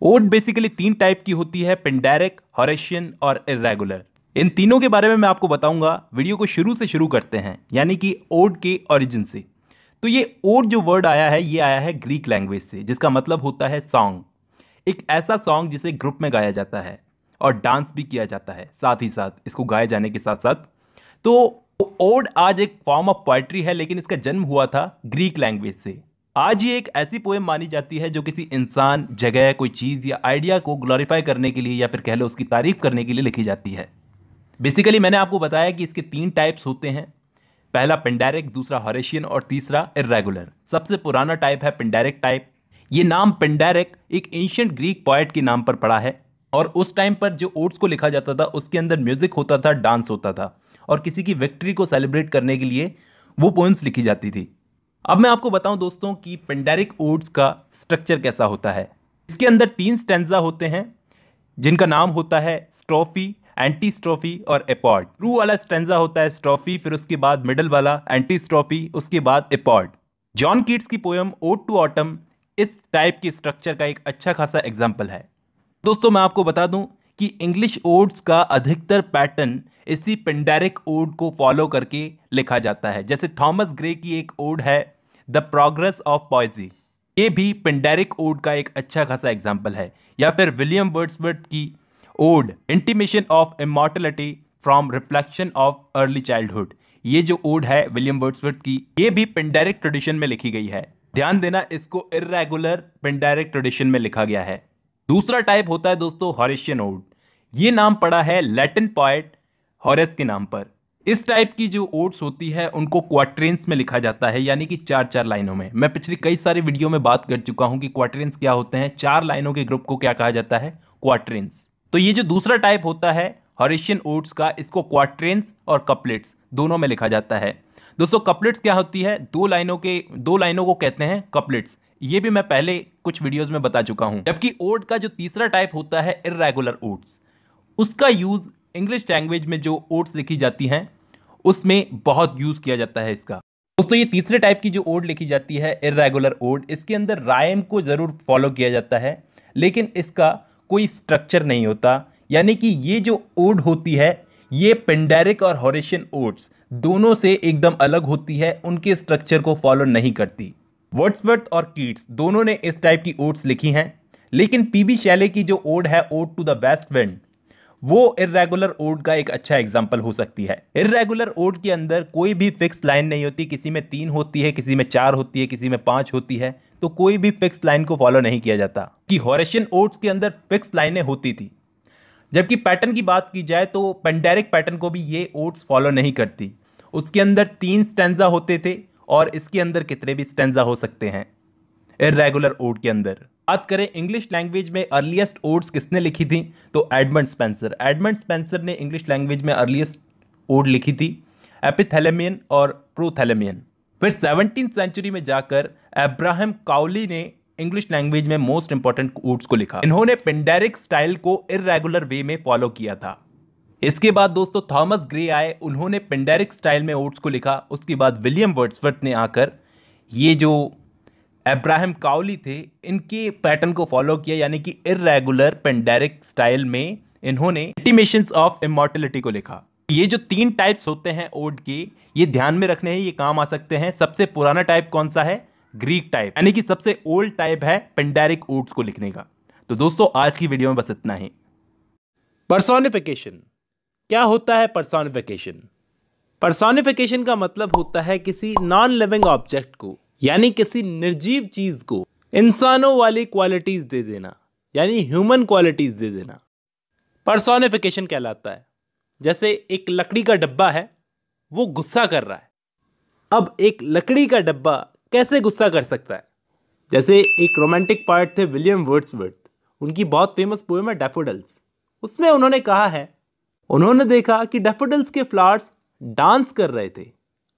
[SPEAKER 1] ओड बेसिकली तीन टाइप की होती है पेंडेरिक हॉरेशियन और इरेगुलर इन तीनों के बारे में मैं आपको बताऊंगा वीडियो को शुरू से शुरू करते हैं यानी कि ओड के ओरिजिन से तो ये ओड जो वर्ड आया है ये आया है ग्रीक लैंग्वेज से जिसका मतलब होता है सॉन्ग एक ऐसा सॉन्ग जिसे ग्रुप में गाया जाता है और डांस भी किया जाता है साथ ही साथ इसको गाए जाने के साथ साथ तो ओड आज एक फॉर्म ऑफ पोइट्री है लेकिन इसका जन्म हुआ था ग्रीक लैंग्वेज से आज ये एक ऐसी पोएम मानी जाती है जो किसी इंसान जगह कोई चीज़ या आइडिया को ग्लोरीफाई करने के लिए या फिर कह लो उसकी तारीफ करने के लिए लिखी जाती है बेसिकली मैंने आपको बताया कि इसके तीन टाइप्स होते हैं पहला पेंडेरिक दूसरा हॉरेशियन और तीसरा इरेगुलर सबसे पुराना टाइप है पेंडेरिक टाइप ये नाम पेंडायरेक्ट एक एंशियंट ग्रीक पॉइट के नाम पर पड़ा है और उस टाइम पर जो ओट्स को लिखा जाता था उसके अंदर म्यूज़िक होता था डांस होता था और किसी की विक्ट्री को सेलिब्रेट करने के लिए वो पोइम्स लिखी जाती थी अब मैं आपको बताऊं दोस्तों कि पेंडेरिक ओड्स का स्ट्रक्चर कैसा होता है इसके अंदर तीन स्टेंजा होते हैं जिनका नाम होता है स्ट्रॉफी एंटी स्ट्रॉफी और एपॉड ट्रू वाला स्टेंजा होता है स्ट्रॉफी फिर उसके बाद मिडल वाला एंटी स्ट्रॉफी उसके बाद एपॉड जॉन कीट्स की पोयम ओड टू ऑटम इस टाइप के स्ट्रक्चर का एक अच्छा खासा एग्जाम्पल है दोस्तों मैं आपको बता दूं कि इंग्लिश ओड्स का अधिकतर पैटर्न इसी पेंडेरिक ओड को फॉलो करके लिखा जाता है जैसे थॉमस ग्रे की एक ओड है द प्रोग्रेस ऑफ पॉइजी ये भी पेंडेरिक ओड का एक अच्छा खासा एग्जाम्पल है या फिर विलियम वर्ड्सवर्थ की Ode Intimation of Immortality from Reflection of Early Childhood ये जो ओड है विलियम वर्ड्सवर्थ की ये भी पेंडेरिक ट्रेडिशन में लिखी गई है ध्यान देना इसको इरेगुलर पेंडेरिक ट्रेडिशन में लिखा गया है दूसरा टाइप होता है दोस्तों हॉरिशियन ओड ये नाम पड़ा है लैटिन पॉइट हॉरेस के नाम पर इस टाइप की जो ओट्स होती है उनको क्वाट्रेंस में लिखा जाता है यानी कि चार चार लाइनों में मैं पिछली कई सारे वीडियो में बात कर चुका हूं कि क्वाट्रेंस क्या होते हैं चार लाइनों के ग्रुप को क्या कहा जाता है क्वाट्रेंस तो ये जो दूसरा टाइप होता है हॉरिशियन ओट्स का इसको क्वाट्रेंस और कपलेट्स दोनों में लिखा जाता है दोस्तों कपलेट्स क्या होती है दो लाइनों के दो लाइनों को कहते हैं कपलेट्स ये भी मैं पहले कुछ वीडियोज में बता चुका हूँ जबकि ओट का जो तीसरा टाइप होता है इरेगुलर ओट्स उसका यूज़ इंग्लिश लैंग्वेज में जो ओट्स लिखी जाती हैं उसमें बहुत यूज किया जाता है इसका दोस्तों ये तीसरे टाइप की जो ओड लिखी जाती है इरेगुलर ओड इसके अंदर रायम को ज़रूर फॉलो किया जाता है लेकिन इसका कोई स्ट्रक्चर नहीं होता यानी कि ये जो ओड होती है ये पेंडेरिक और हॉरेशियन ओड्स दोनों से एकदम अलग होती है उनके स्ट्रक्चर को फॉलो नहीं करती वर्ड्सवर्थ और कीट्स दोनों ने इस टाइप की ओट्स लिखी हैं लेकिन पीबी शैले की जो ओड है ode to the best friend वो इरेगुलर ओड का एक अच्छा एग्जाम्पल हो सकती है इरेगुलर ओड के अंदर कोई भी फिक्स लाइन नहीं होती किसी में तीन होती है किसी में चार होती है किसी में पांच होती है तो कोई भी फिक्स लाइन को फॉलो नहीं किया जाता कि हॉरेशियन ओड्स के अंदर फिक्स लाइनें होती थी जबकि पैटर्न की बात की जाए तो पेंडेरिक पैटर्न को भी ये ओट्स फॉलो नहीं करती उसके अंदर तीन स्टेंजा होते थे और इसके अंदर कितने भी स्टेंजा हो सकते हैं इरेगुलर ओड के अंदर बात करें इंग्लिश लैंग्वेज में अर्लीस्ट ओड्स किसने लिखी थी तो एडमंड स्पेंसर एडमंड स्पेंसर ने इंग्लिश लैंग्वेज में अर्लीस्ट ओड लिखी थी एपिथेलेमियन और प्रोथेलेमियन फिर सेवनटीन सेंचुरी में जाकर एब्राहम काउली ने इंग्लिश लैंग्वेज में मोस्ट इंपॉर्टेंट ओड्स को लिखा इन्होंने पेंडेरिक स्टाइल को इरेगुलर वे में फॉलो किया था इसके बाद दोस्तों थॉमस ग्रे आए उन्होंने पेंडेरिक स्टाइल में ओड्स को लिखा उसके बाद विलियम वर्ड्सवर्थ ने आकर ये जो अब्राहम काउली थे इनके पैटर्न को फॉलो किया यानी कि इरेगुलर पेंडेरिक स्टाइल में इन्होंने एटीमेशन ऑफ इमोर्टेलिटी को लिखा ये जो तीन टाइप्स होते हैं ओड के ये ध्यान में रखने हैं ये काम आ सकते हैं सबसे पुराना टाइप कौन सा है ग्रीक टाइप यानी कि सबसे ओल्ड टाइप है पेंडेरिक ओड्स को लिखने का तो दोस्तों आज की वीडियो में बस इतना ही परसोनिफिकेशन क्या होता है परसोनिफिकेशन परसोनिफिकेशन का मतलब होता है किसी नॉन लिविंग ऑब्जेक्ट को यानी किसी निर्जीव चीज़ को इंसानों वाली क्वालिटीज़ दे देना यानी ह्यूमन क्वालिटीज़ दे देना परसोनिफिकेशन कहलाता है जैसे एक लकड़ी का डब्बा है वो गुस्सा कर रहा है अब एक लकड़ी का डब्बा कैसे गुस्सा कर सकता है जैसे एक रोमांटिक पार्ट थे विलियम वर्ड्स उनकी बहुत फेमस पोएम है डेफोडल्स उसमें उन्होंने कहा है उन्होंने देखा कि डेफोडल्स के फ्लावर्स डांस कर रहे थे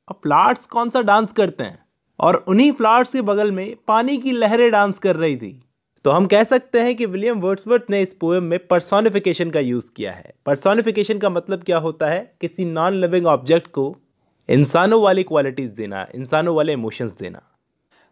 [SPEAKER 1] अब फ्लावर्स कौन सा डांस करते हैं और उन्हीं फ्लावर्स के बगल में पानी की लहरें डांस कर रही थी तो हम कह सकते हैं कि विलियम वर्ड्सवर्थ ने इस पोएम में पर्सोनिफिकेशन का यूज़ किया है पर्सोनिफिकेशन का मतलब क्या होता है किसी नॉन लिविंग ऑब्जेक्ट को इंसानों वाली क्वालिटीज़ देना इंसानों वाले इमोशंस देना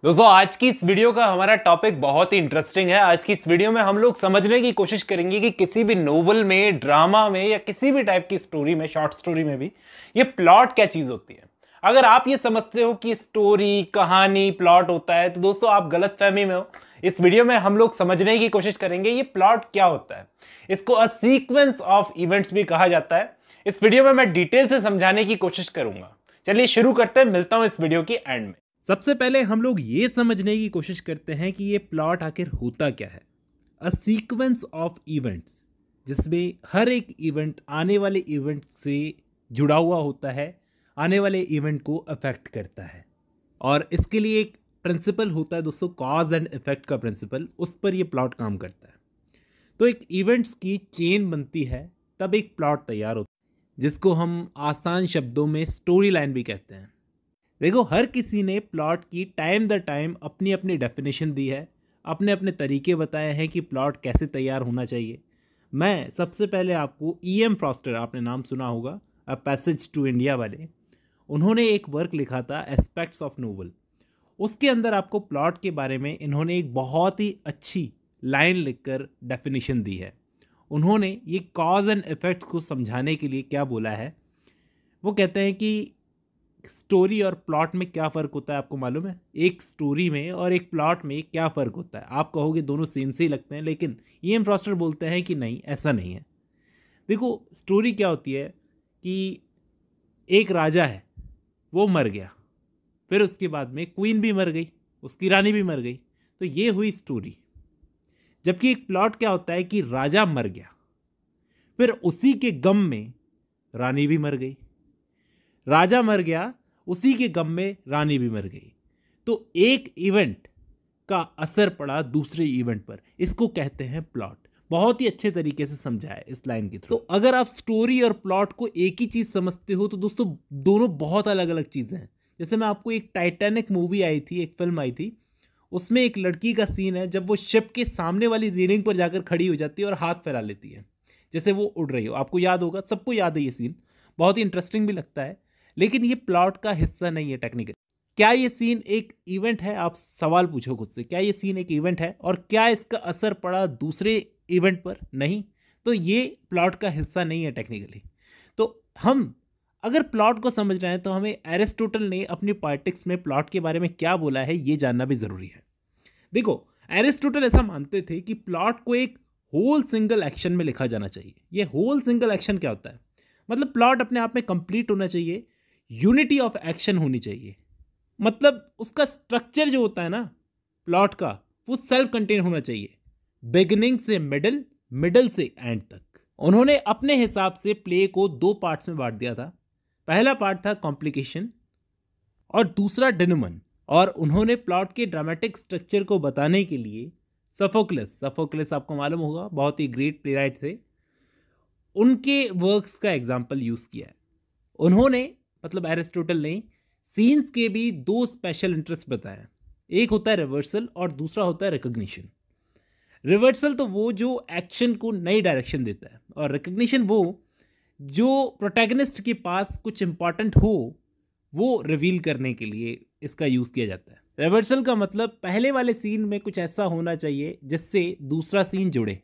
[SPEAKER 1] दोस्तों आज की इस वीडियो का हमारा टॉपिक बहुत ही इंटरेस्टिंग है आज की इस वीडियो में हम लोग समझने की कोशिश करेंगे कि किसी भी नोवेल में ड्रामा में या किसी भी टाइप की स्टोरी में शॉर्ट स्टोरी में भी ये प्लॉट क्या चीज़ होती है अगर आप ये समझते हो कि स्टोरी कहानी प्लॉट होता है तो दोस्तों आप गलत फहमी में हो इस वीडियो में हम लोग समझने की कोशिश करेंगे ये प्लॉट क्या होता है इसको अ सीक्वेंस ऑफ इवेंट्स भी कहा जाता है इस वीडियो में मैं डिटेल से समझाने की कोशिश करूंगा चलिए शुरू करते हैं मिलता हूँ इस वीडियो की एंड में सबसे पहले हम लोग ये समझने की कोशिश करते हैं कि ये प्लॉट आखिर होता क्या है अ सीक्वेंस ऑफ इवेंट्स जिसमें हर एक इवेंट आने वाले इवेंट से जुड़ा हुआ होता है आने वाले इवेंट को अफेक्ट करता है और इसके लिए एक प्रिंसिपल होता है दोस्तों कॉज एंड इफेक्ट का प्रिंसिपल उस पर ये प्लॉट काम करता है तो एक इवेंट्स की चेन बनती है तब एक प्लॉट तैयार होता है जिसको हम आसान शब्दों में स्टोरी लाइन भी कहते हैं देखो हर किसी ने प्लॉट की टाइम द टाइम अपनी अपनी डेफिनेशन दी है अपने अपने तरीके बताए हैं कि प्लॉट कैसे तैयार होना चाहिए मैं सबसे पहले आपको ई एम फ्रॉस्टर आपने नाम सुना होगा अ पैसेज टू इंडिया वाले उन्होंने एक वर्क लिखा था एस्पेक्ट्स ऑफ नोवल उसके अंदर आपको प्लॉट के बारे में इन्होंने एक बहुत ही अच्छी लाइन लिखकर डेफिनेशन दी है उन्होंने ये कॉज एंड इफ़ेक्ट को समझाने के लिए क्या बोला है वो कहते हैं कि स्टोरी और प्लॉट में क्या फ़र्क होता है आपको मालूम है एक स्टोरी में और एक प्लॉट में क्या फ़र्क होता है आप कहोगे दोनों सेम से ही लगते हैं लेकिन ई एम फ्रॉस्टर बोलते हैं कि नहीं ऐसा नहीं है देखो स्टोरी क्या होती है कि एक राजा है वो मर गया फिर उसके बाद में क्वीन भी मर गई उसकी रानी भी मर गई तो ये हुई स्टोरी जबकि एक प्लॉट क्या होता है कि राजा मर गया फिर उसी के गम में रानी भी मर गई राजा मर गया उसी के गम में रानी भी मर गई तो एक इवेंट का असर पड़ा दूसरे इवेंट पर इसको कहते हैं प्लॉट बहुत ही अच्छे तरीके से समझा है इस लाइन के तो थ्रू तो अगर आप स्टोरी और प्लॉट को एक ही चीज़ समझते हो तो दोस्तों दोनों बहुत अलग अलग चीज़ें हैं जैसे मैं आपको एक टाइटैनिक मूवी आई थी एक फिल्म आई थी उसमें एक लड़की का सीन है जब वो शिप के सामने वाली रेलिंग पर जाकर खड़ी हो जाती है और हाथ फैला लेती है जैसे वो उड़ रही हो आपको याद होगा सबको याद है ये सीन बहुत ही इंटरेस्टिंग भी लगता है लेकिन ये प्लॉट का हिस्सा नहीं है टेक्निकल क्या ये सीन एक इवेंट है आप सवाल पूछो खुद से क्या ये सीन एक इवेंट है और क्या इसका असर पड़ा दूसरे इवेंट पर नहीं तो ये प्लॉट का हिस्सा नहीं है टेक्निकली तो हम अगर प्लॉट को समझ रहे हैं तो हमें एरिस्टोटल ने अपनी पॉलिटिक्स में प्लॉट के बारे में क्या बोला है ये जानना भी ज़रूरी है देखो एरिस्टोटल ऐसा मानते थे कि प्लॉट को एक होल सिंगल एक्शन में लिखा जाना चाहिए ये होल सिंगल एक्शन क्या होता है मतलब प्लॉट अपने आप में कंप्लीट होना चाहिए यूनिटी ऑफ एक्शन होनी चाहिए मतलब उसका स्ट्रक्चर जो होता है ना प्लॉट का वो सेल्फ कंटेन होना चाहिए बिगनिंग से मिडल मिडल से एंड तक उन्होंने अपने हिसाब से प्ले को दो पार्ट्स में बांट दिया था पहला पार्ट था कॉम्प्लिकेशन और दूसरा डिनुमन और उन्होंने प्लॉट के ड्रामेटिक स्ट्रक्चर को बताने के लिए सफोकलस सफोकलस आपको मालूम होगा बहुत ही ग्रेट प्ले राइट थे उनके वर्क्स का एग्जाम्पल यूज़ किया है उन्होंने मतलब एरिस्टोटल ने सीन्स के भी दो स्पेशल इंटरेस्ट बताए एक होता है रिवर्सल और दूसरा होता है रिकोगनीशन रिवर्सल तो वो जो एक्शन को नई डायरेक्शन देता है और रिकग्निशन वो जो प्रोटैगनिस्ट के पास कुछ इम्पॉर्टेंट हो वो रिवील करने के लिए इसका यूज़ किया जाता है रिवर्सल का मतलब पहले वाले सीन में कुछ ऐसा होना चाहिए जिससे दूसरा सीन जुड़े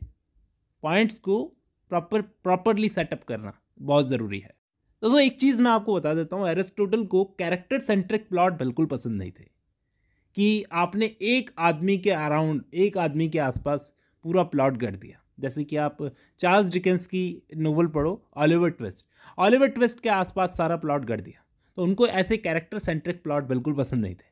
[SPEAKER 1] पॉइंट्स को प्रॉपर प्रॉपरली सेटअप करना बहुत ज़रूरी है दोस्तों एक चीज़ मैं आपको बता देता हूँ एरिस्टोटल को कैरेक्टर सेंट्रिक प्लॉट बिल्कुल पसंद नहीं थे कि आपने एक आदमी के अराउंड एक आदमी के आसपास पूरा प्लॉट गढ़ दिया जैसे कि आप चार्ल्स डिकेंस की नोवेल पढ़ो ऑलिवर ट्विस्ट ऑलिवर ट्विस्ट के आसपास सारा प्लॉट गढ़ दिया तो उनको ऐसे कैरेक्टर सेंट्रिक प्लॉट बिल्कुल पसंद नहीं थे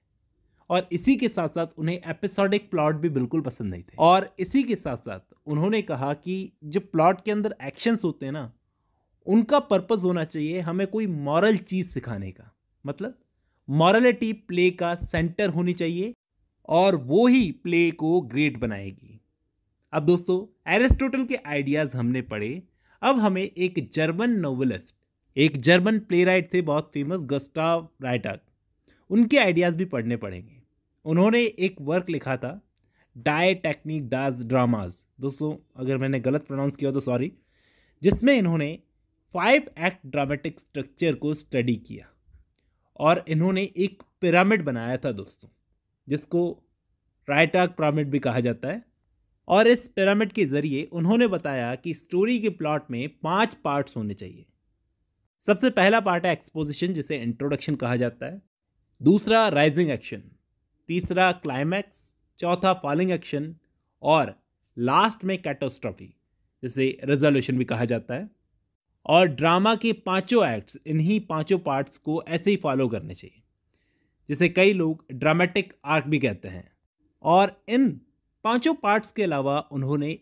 [SPEAKER 1] और इसी के साथ साथ उन्हें एपिसोडिक प्लॉट भी बिल्कुल पसंद नहीं थे और इसी के साथ साथ उन्होंने कहा कि जो प्लॉट के अंदर एक्शंस होते हैं ना उनका पर्पज़ होना चाहिए हमें कोई मॉरल चीज़ सिखाने का मतलब मॉरलिटी प्ले का सेंटर होनी चाहिए और वो ही प्ले को ग्रेट बनाएगी अब दोस्तों एरिस्टोटल के आइडियाज़ हमने पढ़े अब हमें एक जर्मन नोवेलिस्ट एक जर्मन प्ले राइट थे बहुत फेमस गस्टाव राइटर उनके आइडियाज़ भी पढ़ने पड़ेंगे उन्होंने एक वर्क लिखा था डाय टेक्निक डाज ड्रामाज दोस्तों अगर मैंने गलत प्रोनाउंस किया तो सॉरी जिसमें इन्होंने फाइव एक्ट ड्रामेटिक स्ट्रक्चर को स्टडी किया और इन्होंने एक पिरामिड बनाया था दोस्तों जिसको रायटाक पिरामिड भी कहा जाता है और इस पिरामिड के ज़रिए उन्होंने बताया कि स्टोरी के प्लॉट में पांच पार्ट्स होने चाहिए सबसे पहला पार्ट है एक्सपोजिशन जिसे इंट्रोडक्शन कहा जाता है दूसरा राइजिंग एक्शन तीसरा क्लाइमैक्स चौथा फॉलिंग एक्शन और लास्ट में कैटोस्ट्रॉफी जिसे रेजोल्यूशन भी कहा जाता है और ड्रामा के पांचों एक्ट्स इन्हीं पांचों पार्ट्स को ऐसे ही फॉलो करने चाहिए जिसे कई लोग ड्रामेटिक आर्क भी कहते हैं और इन पांचों पार्ट्स के अलावा उन्होंने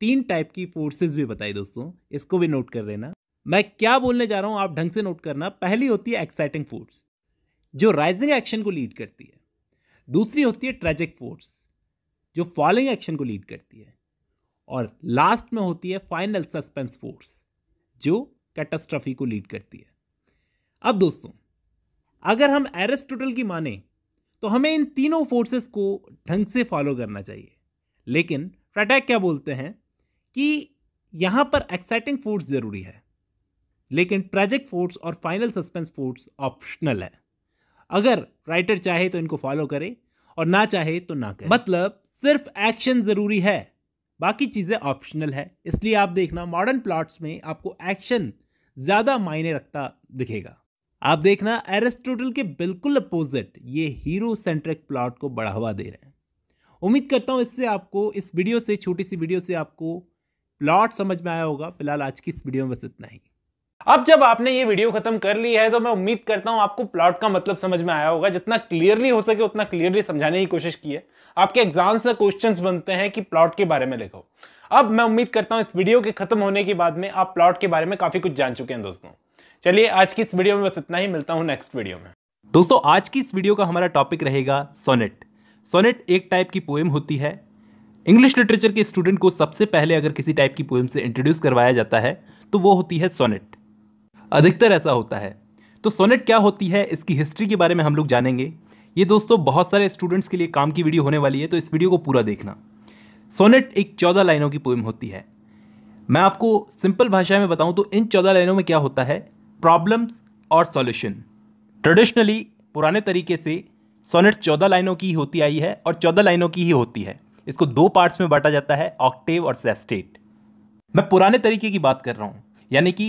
[SPEAKER 1] तीन टाइप की फोर्सेस भी बताई दोस्तों इसको भी नोट कर लेना मैं क्या बोलने जा रहा हूँ आप ढंग से नोट करना पहली होती है एक्साइटिंग फोर्स जो राइजिंग एक्शन को लीड करती है दूसरी होती है ट्रेजिक फोर्स जो फॉलिंग एक्शन को लीड करती है और लास्ट में होती है फाइनल सस्पेंस फोर्स जो कैटास्ट्रफी को लीड करती है अब दोस्तों अगर हम एरिस्टोटल की माने तो हमें इन तीनों फोर्सेस को ढंग से फॉलो करना चाहिए लेकिन फ्रैटैक क्या बोलते हैं कि यहाँ पर एक्साइटिंग फोर्स ज़रूरी है लेकिन ट्रेजिक फोर्स और फाइनल सस्पेंस फोर्स ऑप्शनल है अगर राइटर चाहे तो इनको फॉलो करे और ना चाहे तो ना करे मतलब सिर्फ एक्शन ज़रूरी है बाकी चीज़ें ऑप्शनल है इसलिए आप देखना मॉडर्न प्लॉट्स में आपको एक्शन ज़्यादा मायने रखता दिखेगा आप देखना एरिस्टोटल के बिल्कुल अपोजिट ये हीरो सेंट्रिक प्लॉट को बढ़ावा दे रहे हैं उम्मीद करता हूँ इससे आपको इस वीडियो से छोटी सी वीडियो से आपको प्लॉट समझ में आया होगा फिलहाल आज की इस वीडियो में बस इतना ही अब जब आपने ये वीडियो खत्म कर ली है तो मैं उम्मीद करता हूं आपको प्लॉट का मतलब समझ में आया होगा जितना क्लियरली हो सके उतना क्लियरली समझाने की कोशिश की है आपके एग्जाम्स में क्वेश्चंस बनते हैं कि प्लॉट के बारे में लिखो अब मैं उम्मीद करता हूं इस वीडियो के खत्म होने के बाद में आप प्लॉट के बारे में काफी कुछ जान चुके हैं दोस्तों चलिए आज की इस वीडियो में बस इतना ही मिलता हूँ नेक्स्ट वीडियो में दोस्तों आज की इस वीडियो का हमारा टॉपिक रहेगा सोनेट सोनेट एक टाइप की पोएम होती है इंग्लिश लिटरेचर के स्टूडेंट को सबसे पहले अगर किसी टाइप की पोएम से इंट्रोड्यूस करवाया जाता है तो वो होती है सोनेट अधिकतर ऐसा होता है तो सोनेट क्या होती है इसकी हिस्ट्री के बारे में हम लोग जानेंगे ये दोस्तों बहुत सारे स्टूडेंट्स के लिए काम की वीडियो होने वाली है तो इस वीडियो को पूरा देखना सोनेट एक चौदह लाइनों की पोइम होती है मैं आपको सिंपल भाषा में बताऊं तो इन चौदह लाइनों में क्या होता है प्रॉब्लम्स और सॉल्यूशन ट्रेडिशनली पुराने तरीके से सोनेट चौदह लाइनों की ही होती आई है और चौदह लाइनों की ही होती है इसको दो पार्ट्स में बांटा जाता है ऑक्टेव और सेस्टेट मैं पुराने तरीके की बात कर रहा हूँ यानी कि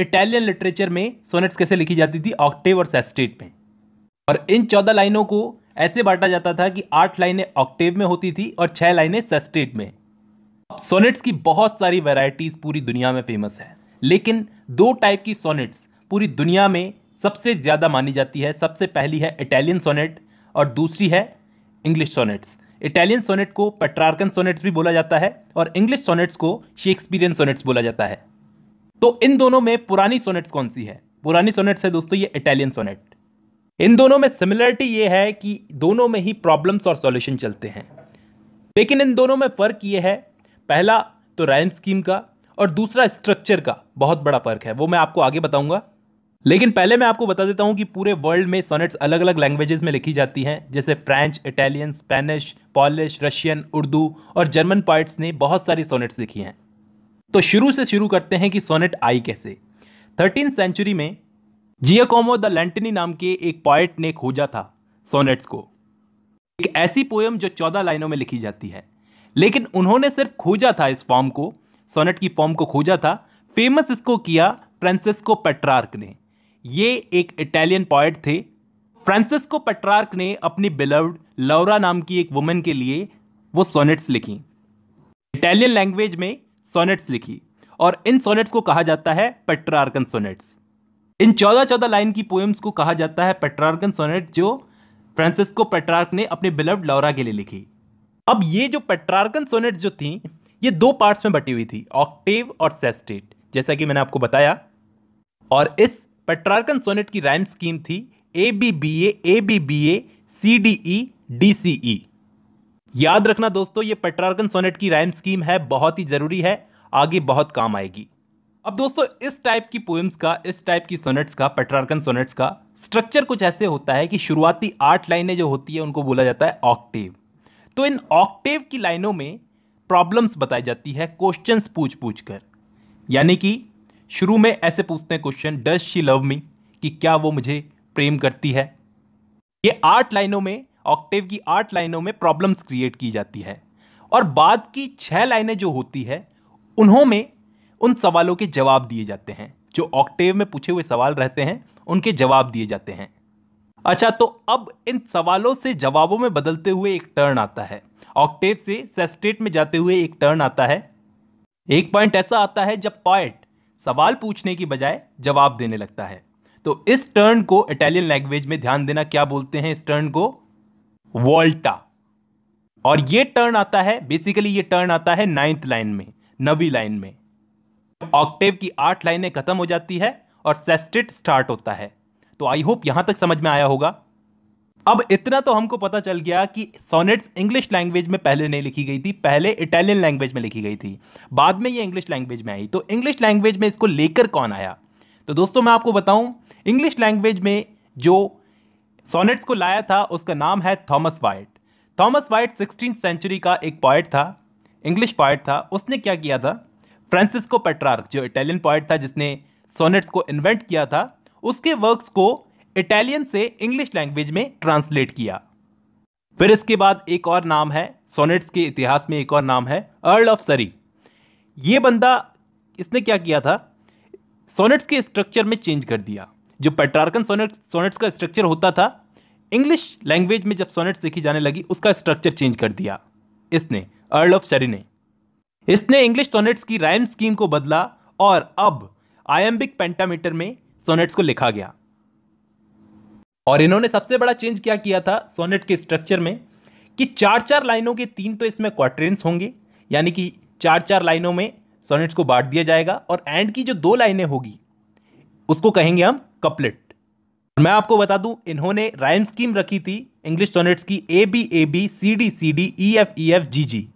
[SPEAKER 1] इटालियन लिटरेचर में सोनेट्स कैसे लिखी जाती थी ऑक्टेव और सेस्टेट में और इन चौदह लाइनों को ऐसे बांटा जाता था कि आठ लाइनें ऑक्टेव में होती थी और छः लाइनें सेस्टेट में अब सोनेट्स की बहुत सारी वैरायटीज पूरी दुनिया में फेमस है लेकिन दो टाइप की सोनेट्स पूरी दुनिया में सबसे ज़्यादा मानी जाती है सबसे पहली है इटालियन सोनेट और दूसरी है इंग्लिश सोनेट्स इटालियन सोनेट को पेट्रार्कन सोनेट्स भी बोला जाता है और इंग्लिश सोनेट्स को शेक्सपियरियन सोनेट्स बोला जाता है तो इन दोनों में पुरानी सोनेट्स कौन सी है पुरानी सोनेट्स है दोस्तों ये इटालियन सोनेट इन दोनों में सिमिलरिटी ये है कि दोनों में ही प्रॉब्लम्स और सॉल्यूशन चलते हैं लेकिन इन दोनों में फ़र्क ये है पहला तो राइम स्कीम का और दूसरा स्ट्रक्चर का बहुत बड़ा फ़र्क है वो मैं आपको आगे बताऊंगा लेकिन पहले मैं आपको बता देता हूं कि पूरे वर्ल्ड में सोनेट्स अलग अलग लैंग्वेजेस में लिखी जाती हैं जैसे French Italian Spanish Polish Russian Urdu और जर्मन पॉइट्स ने बहुत सारी सोनेट्स लिखी हैं तो शुरू से शुरू करते हैं कि सोनेट आई कैसे थर्टीन सेंचुरी में जियाकोमो द लेंटनी नाम के एक पॉइट ने खोजा था सोनेट्स को एक ऐसी पोएम जो चौदह लाइनों में लिखी जाती है लेकिन उन्होंने सिर्फ खोजा था इस फॉर्म को सोनेट की फॉर्म को खोजा था फेमस इसको किया फ्रांसिस्को पेट्रार्क ने ये एक इटालियन पॉइट थे फ्रांसिस्को पेट्रार्क ने अपनी बिलव्ड लौरा नाम की एक वुमेन के लिए वो सोनेट्स लिखी इटालियन लैंग्वेज में सोनेट्स लिखी और इन सोनेट्स को कहा जाता है पेट्रार्कन सोनेट्स इन चौदह चौदह लाइन की पोएम्स को कहा जाता है पेट्रार्कन सोनेट जो फ्रांसिस्को पेट्रार्क ने अपने बिलव्ड लौरा के लिए लिखी अब ये जो पेट्रार्कन सोनेट जो थी ये दो पार्ट्स में बटी हुई थी ऑक्टेव और सेस्टेट जैसा कि मैंने आपको बताया और इस पेट्रार्कन सोनेट की राइम स्कीम थी A B B A A B B A C D E D C E याद रखना दोस्तों ये पेट्रार्कन सोनेट की राइम स्कीम है बहुत ही जरूरी है आगे बहुत काम आएगी अब दोस्तों इस टाइप की पोइम्स का इस टाइप की सोनेट्स का पेट्रार्कन सोनेट्स का स्ट्रक्चर कुछ ऐसे होता है कि शुरुआती आठ लाइनें जो होती है उनको बोला जाता है ऑक्टेव तो इन ऑक्टेव की लाइनों में प्रॉब्लम्स बताई जाती है क्वेश्चंस पूछ पूछ कर यानी कि शुरू में ऐसे पूछते हैं question does she love me कि क्या वो मुझे प्रेम करती है ये आठ लाइनों में ऑक्टेव की आठ लाइनों में प्रॉब्लम्स क्रिएट की जाती है और बाद की छः लाइनें जो होती है उन्हों में उन सवालों के जवाब दिए जाते हैं जो ऑक्टेव में पूछे हुए सवाल रहते हैं उनके जवाब दिए जाते हैं अच्छा तो अब इन सवालों से जवाबों में बदलते हुए एक टर्न आता है ऑक्टेव से सेस्टेट में जाते हुए एक टर्न आता है एक पॉइंट ऐसा आता है जब पॉइंट सवाल पूछने की बजाय जवाब देने लगता है तो इस टर्न को इटालियन लैंग्वेज में ध्यान देना क्या बोलते हैं इस टर्न को वोल्टा और ये टर्न आता है बेसिकली ये टर्न आता है नाइन्थ लाइन में नवी लाइन में ऑक्टेव की आठ लाइनें खत्म हो जाती है और सेस्टेट स्टार्ट होता है तो आई होप यहां तक समझ में आया होगा अब इतना तो हमको पता चल गया कि सोनेट्स इंग्लिश लैंग्वेज में पहले नहीं लिखी गई थी पहले इटालियन लैंग्वेज में लिखी गई थी बाद में ये इंग्लिश लैंग्वेज में आई तो इंग्लिश लैंग्वेज में इसको लेकर कौन आया तो दोस्तों मैं आपको बताऊं इंग्लिश लैंग्वेज में जो सोनेट्स को लाया था उसका नाम है Thomas Wyatt Thomas Wyatt sixteen century का एक पॉइट था इंग्लिश पॉइट था उसने क्या किया था फ्रांसिस्को पेट्रार्क जो इटालियन पॉइट था जिसने सोनेट्स को इन्वेंट किया था उसके वर्क्स को इटालियन से इंग्लिश लैंग्वेज में ट्रांसलेट किया फिर इसके बाद एक और नाम है सोनेट्स के इतिहास में एक और नाम है अर्ल ऑफ सरी ये बंदा इसने क्या किया था सोनेट्स के स्ट्रक्चर में चेंज कर दिया जो पेट्रार्कन सोनेट सोनेट्स का स्ट्रक्चर होता था इंग्लिश लैंग्वेज में जब सोनेट्स लिखी जाने लगी उसका स्ट्रक्चर चेंज कर दिया इसने अर्ल ऑफ शरी ने इसने इंग्लिश सोनेट्स की राइम स्कीम को बदला और अब आयम्बिक पेंटामीटर में सोनेट्स को लिखा गया और इन्होंने सबसे बड़ा चेंज क्या किया था सोनेट के स्ट्रक्चर में कि चार चार लाइनों के तीन तो इसमें क्वार्ट्रेंस होंगे यानी कि चार चार लाइनों में सोनेट्स को बांट दिया जाएगा और एंड की जो दो लाइनें होगी उसको कहेंगे हम कपलेट मैं आपको बता दूं इन्होंने राइम स्कीम रखी थी इंग्लिश सोनेट्स की A B A B C D C D E F E F G G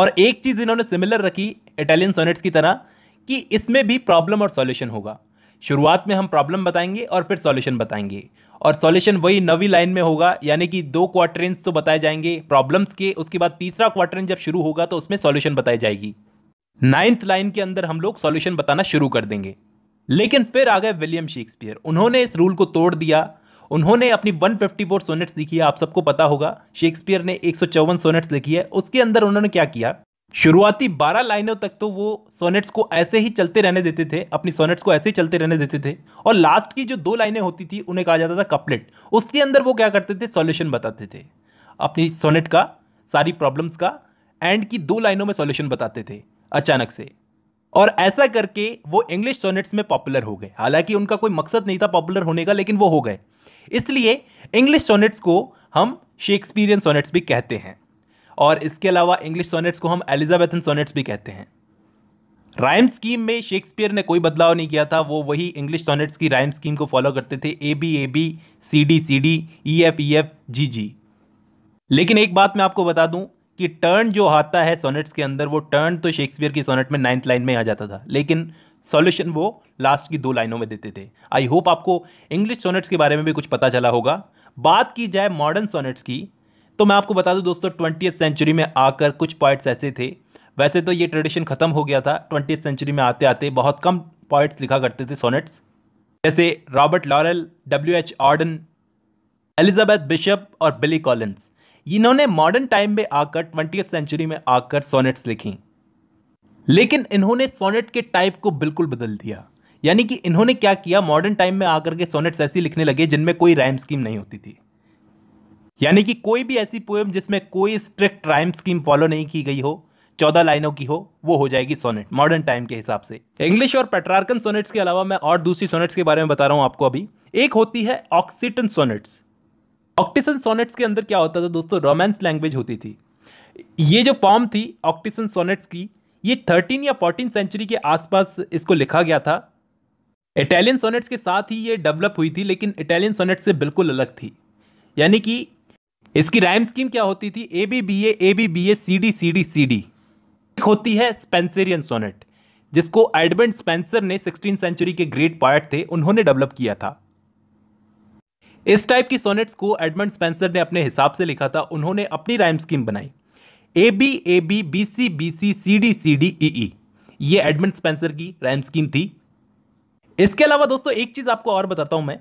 [SPEAKER 1] और एक चीज़ इन्होंने सिमिलर रखी इटालियन सोनेट्स की तरह कि इसमें भी प्रॉब्लम और सॉल्यूशन होगा शुरुआत में हम प्रॉब्लम बताएंगे और फिर सॉल्यूशन बताएंगे और सॉल्यूशन वही नवी लाइन में होगा यानी कि दो क्वार्टरेंस तो बताए जाएंगे प्रॉब्लम्स के उसके बाद तीसरा क्वार्टरेंस जब शुरू होगा तो उसमें सॉल्यूशन बताई जाएगी नाइन्थ लाइन के अंदर हम लोग सॉल्यूशन बताना शुरू कर देंगे लेकिन फिर आ गए विलियम शेक्सपियर उन्होंने इस रूल को तोड़ दिया उन्होंने अपनी 154 सोनेट्स लिखी है आप सबको पता होगा शेक्सपियर ने एक सोनेट्स लिखी है उसके अंदर उन्होंने क्या किया शुरुआती 12 लाइनों तक तो वो सोनेट्स को ऐसे ही चलते रहने देते थे अपनी सोनेट्स को ऐसे ही चलते रहने देते थे और लास्ट की जो दो लाइनें होती थी उन्हें कहा जाता था कपलेट उसके अंदर वो क्या करते थे सॉल्यूशन बताते थे अपनी सोनेट का सारी प्रॉब्लम्स का एंड की दो लाइनों में सॉल्यूशन बताते थे अचानक से और ऐसा करके वो इंग्लिश सोनेट्स में पॉपुलर हो गए हालांकि उनका कोई मकसद नहीं था पॉपुलर होने का लेकिन वो हो गए इसलिए इंग्लिश सोनेट्स को हम शेक्सपियरियन सोनेट्स भी कहते हैं और इसके अलावा इंग्लिश सोनेट्स को हम एलिजाबेथन सोनेट्स भी कहते हैं राइम स्कीम में शेक्सपियर ने कोई बदलाव नहीं किया था वो वही इंग्लिश सोनेट्स की राइम स्कीम को फॉलो करते थे A B A B C D C D E F E F G G लेकिन एक बात मैं आपको बता दूं कि टर्न जो आता है सोनेट्स के अंदर वो टर्न तो शेक्सपियर की सोनेट में नाइन्थ लाइन में आ जाता था लेकिन सॉल्यूशन वो लास्ट की दो लाइनों में देते थे आई होप आपको इंग्लिश सोनेट्स के बारे में भी कुछ पता चला होगा बात की जाए मॉडर्न सोनेट्स की तो मैं आपको बता दूं दोस्तों ट्वेंटी सेंचुरी में आकर कुछ पॉइंट्स ऐसे थे वैसे तो ये ट्रेडिशन ख़त्म हो गया था ट्वेंटी सेंचुरी में आते आते बहुत कम पॉइंट्स लिखा करते थे सोनेट्स जैसे Robert Lowell W H Auden Elizabeth Bishop और बिली कॉलिन्स इन्होंने मॉडर्न टाइम में आकर ट्वेंटी सेंचुरी में आकर सोनेट्स लिखी लेकिन इन्होंने सोनेट के टाइप को बिल्कुल बदल दिया यानी कि इन्होंने क्या किया मॉडर्न टाइम में आकर के सोनेट्स ऐसी लिखने लगे जिनमें कोई राइम स्कीम नहीं होती थी यानी कि कोई भी ऐसी पोएम जिसमें कोई स्ट्रिक्ट राइम स्कीम फॉलो नहीं की गई हो चौदह लाइनों की हो वो हो जाएगी सोनेट मॉडर्न टाइम के हिसाब से इंग्लिश और पेट्रार्कन सोनेट्स के अलावा मैं और दूसरी सोनेट्स के बारे में बता रहा हूँ आपको अभी एक होती है ऑक्सीटन सोनेट्स ऑक्टिसन सोनेट्स के अंदर क्या होता था दोस्तों रोमांस लैंग्वेज होती थी ये जो फॉर्म थी ऑक्टिसन सोनेट्स की ये थर्टीन या फोर्टीन सेंचुरी के आसपास इसको लिखा गया था इटालियन सोनेट्स के साथ ही ये डेवलप हुई थी लेकिन इटालियन सोनेट्स से बिल्कुल अलग थी यानी कि इसकी राइम स्कीम क्या होती थी A B B A A B B A C D C D C D एक होती है स्पेंसेरियन सोनेट जिसको एडमंड स्पेंसर ने सिक्सटीन सेंचुरी के ग्रेट पॉइट थे उन्होंने डेवलप किया था इस टाइप की सोनेट्स को एडमंड स्पेंसर ने अपने हिसाब से लिखा था उन्होंने अपनी राइम स्कीम बनाई A B A B B C B C C D C D E E ये एडमंड स्पेंसर की राइम स्कीम थी इसके अलावा दोस्तों एक चीज़ आपको और बताता हूं मैं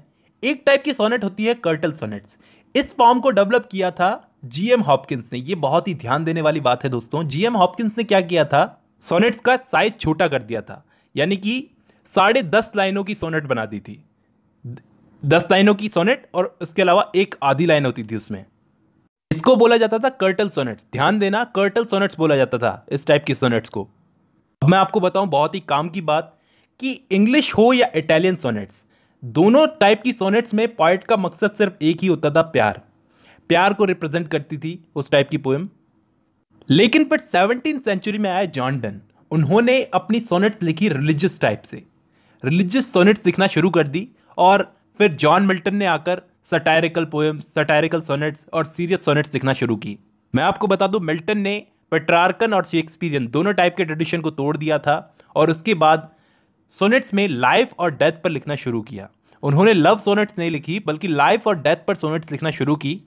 [SPEAKER 1] एक टाइप की सोनेट होती है कर्टल सोनेट्स इस फॉर्म को डेवलप किया था जीएम हॉपकिंस ने ये बहुत ही ध्यान देने वाली बात है दोस्तों जीएम हॉपकिंस ने क्या किया था सोनेट्स का साइज छोटा कर दिया था यानी कि साढ़े दस लाइनों की सोनेट बना दी थी दस लाइनों की सोनेट और उसके अलावा एक आधी लाइन होती थी उसमें इसको बोला जाता था कर्टल सोनेट्स ध्यान देना कर्टल सोनेट्स बोला जाता था इस टाइप की सोनेट्स को अब मैं आपको बताऊं बहुत ही काम की बात कि इंग्लिश हो या इटालियन सोनेट्स दोनों टाइप की सोनेट्स में पॉइट का मकसद सिर्फ एक ही होता था प्यार प्यार को रिप्रेजेंट करती थी उस टाइप की पोएम लेकिन फिर सेवनटीन सेंचुरी में आए जॉन डन उन्होंने अपनी सोनेट्स लिखी रिलीजियस टाइप से रिलीजियस सोनेट्स लिखना शुरू कर दी और फिर जॉन मिल्टन ने आकर सटायरिकल पोएम्स सटायरिकल सोनेट्स और सीरियस सोनेट्स लिखना शुरू की मैं आपको बता दूं मिल्टन ने पेट्रार्कन और शेक्सपियरियन दोनों टाइप के ट्रेडिशन को तोड़ दिया था और उसके बाद सोनेट्स में लाइफ और डेथ पर लिखना शुरू किया उन्होंने लव सोनेट्स नहीं लिखी बल्कि लाइफ और डेथ पर सोनेट्स लिखना शुरू की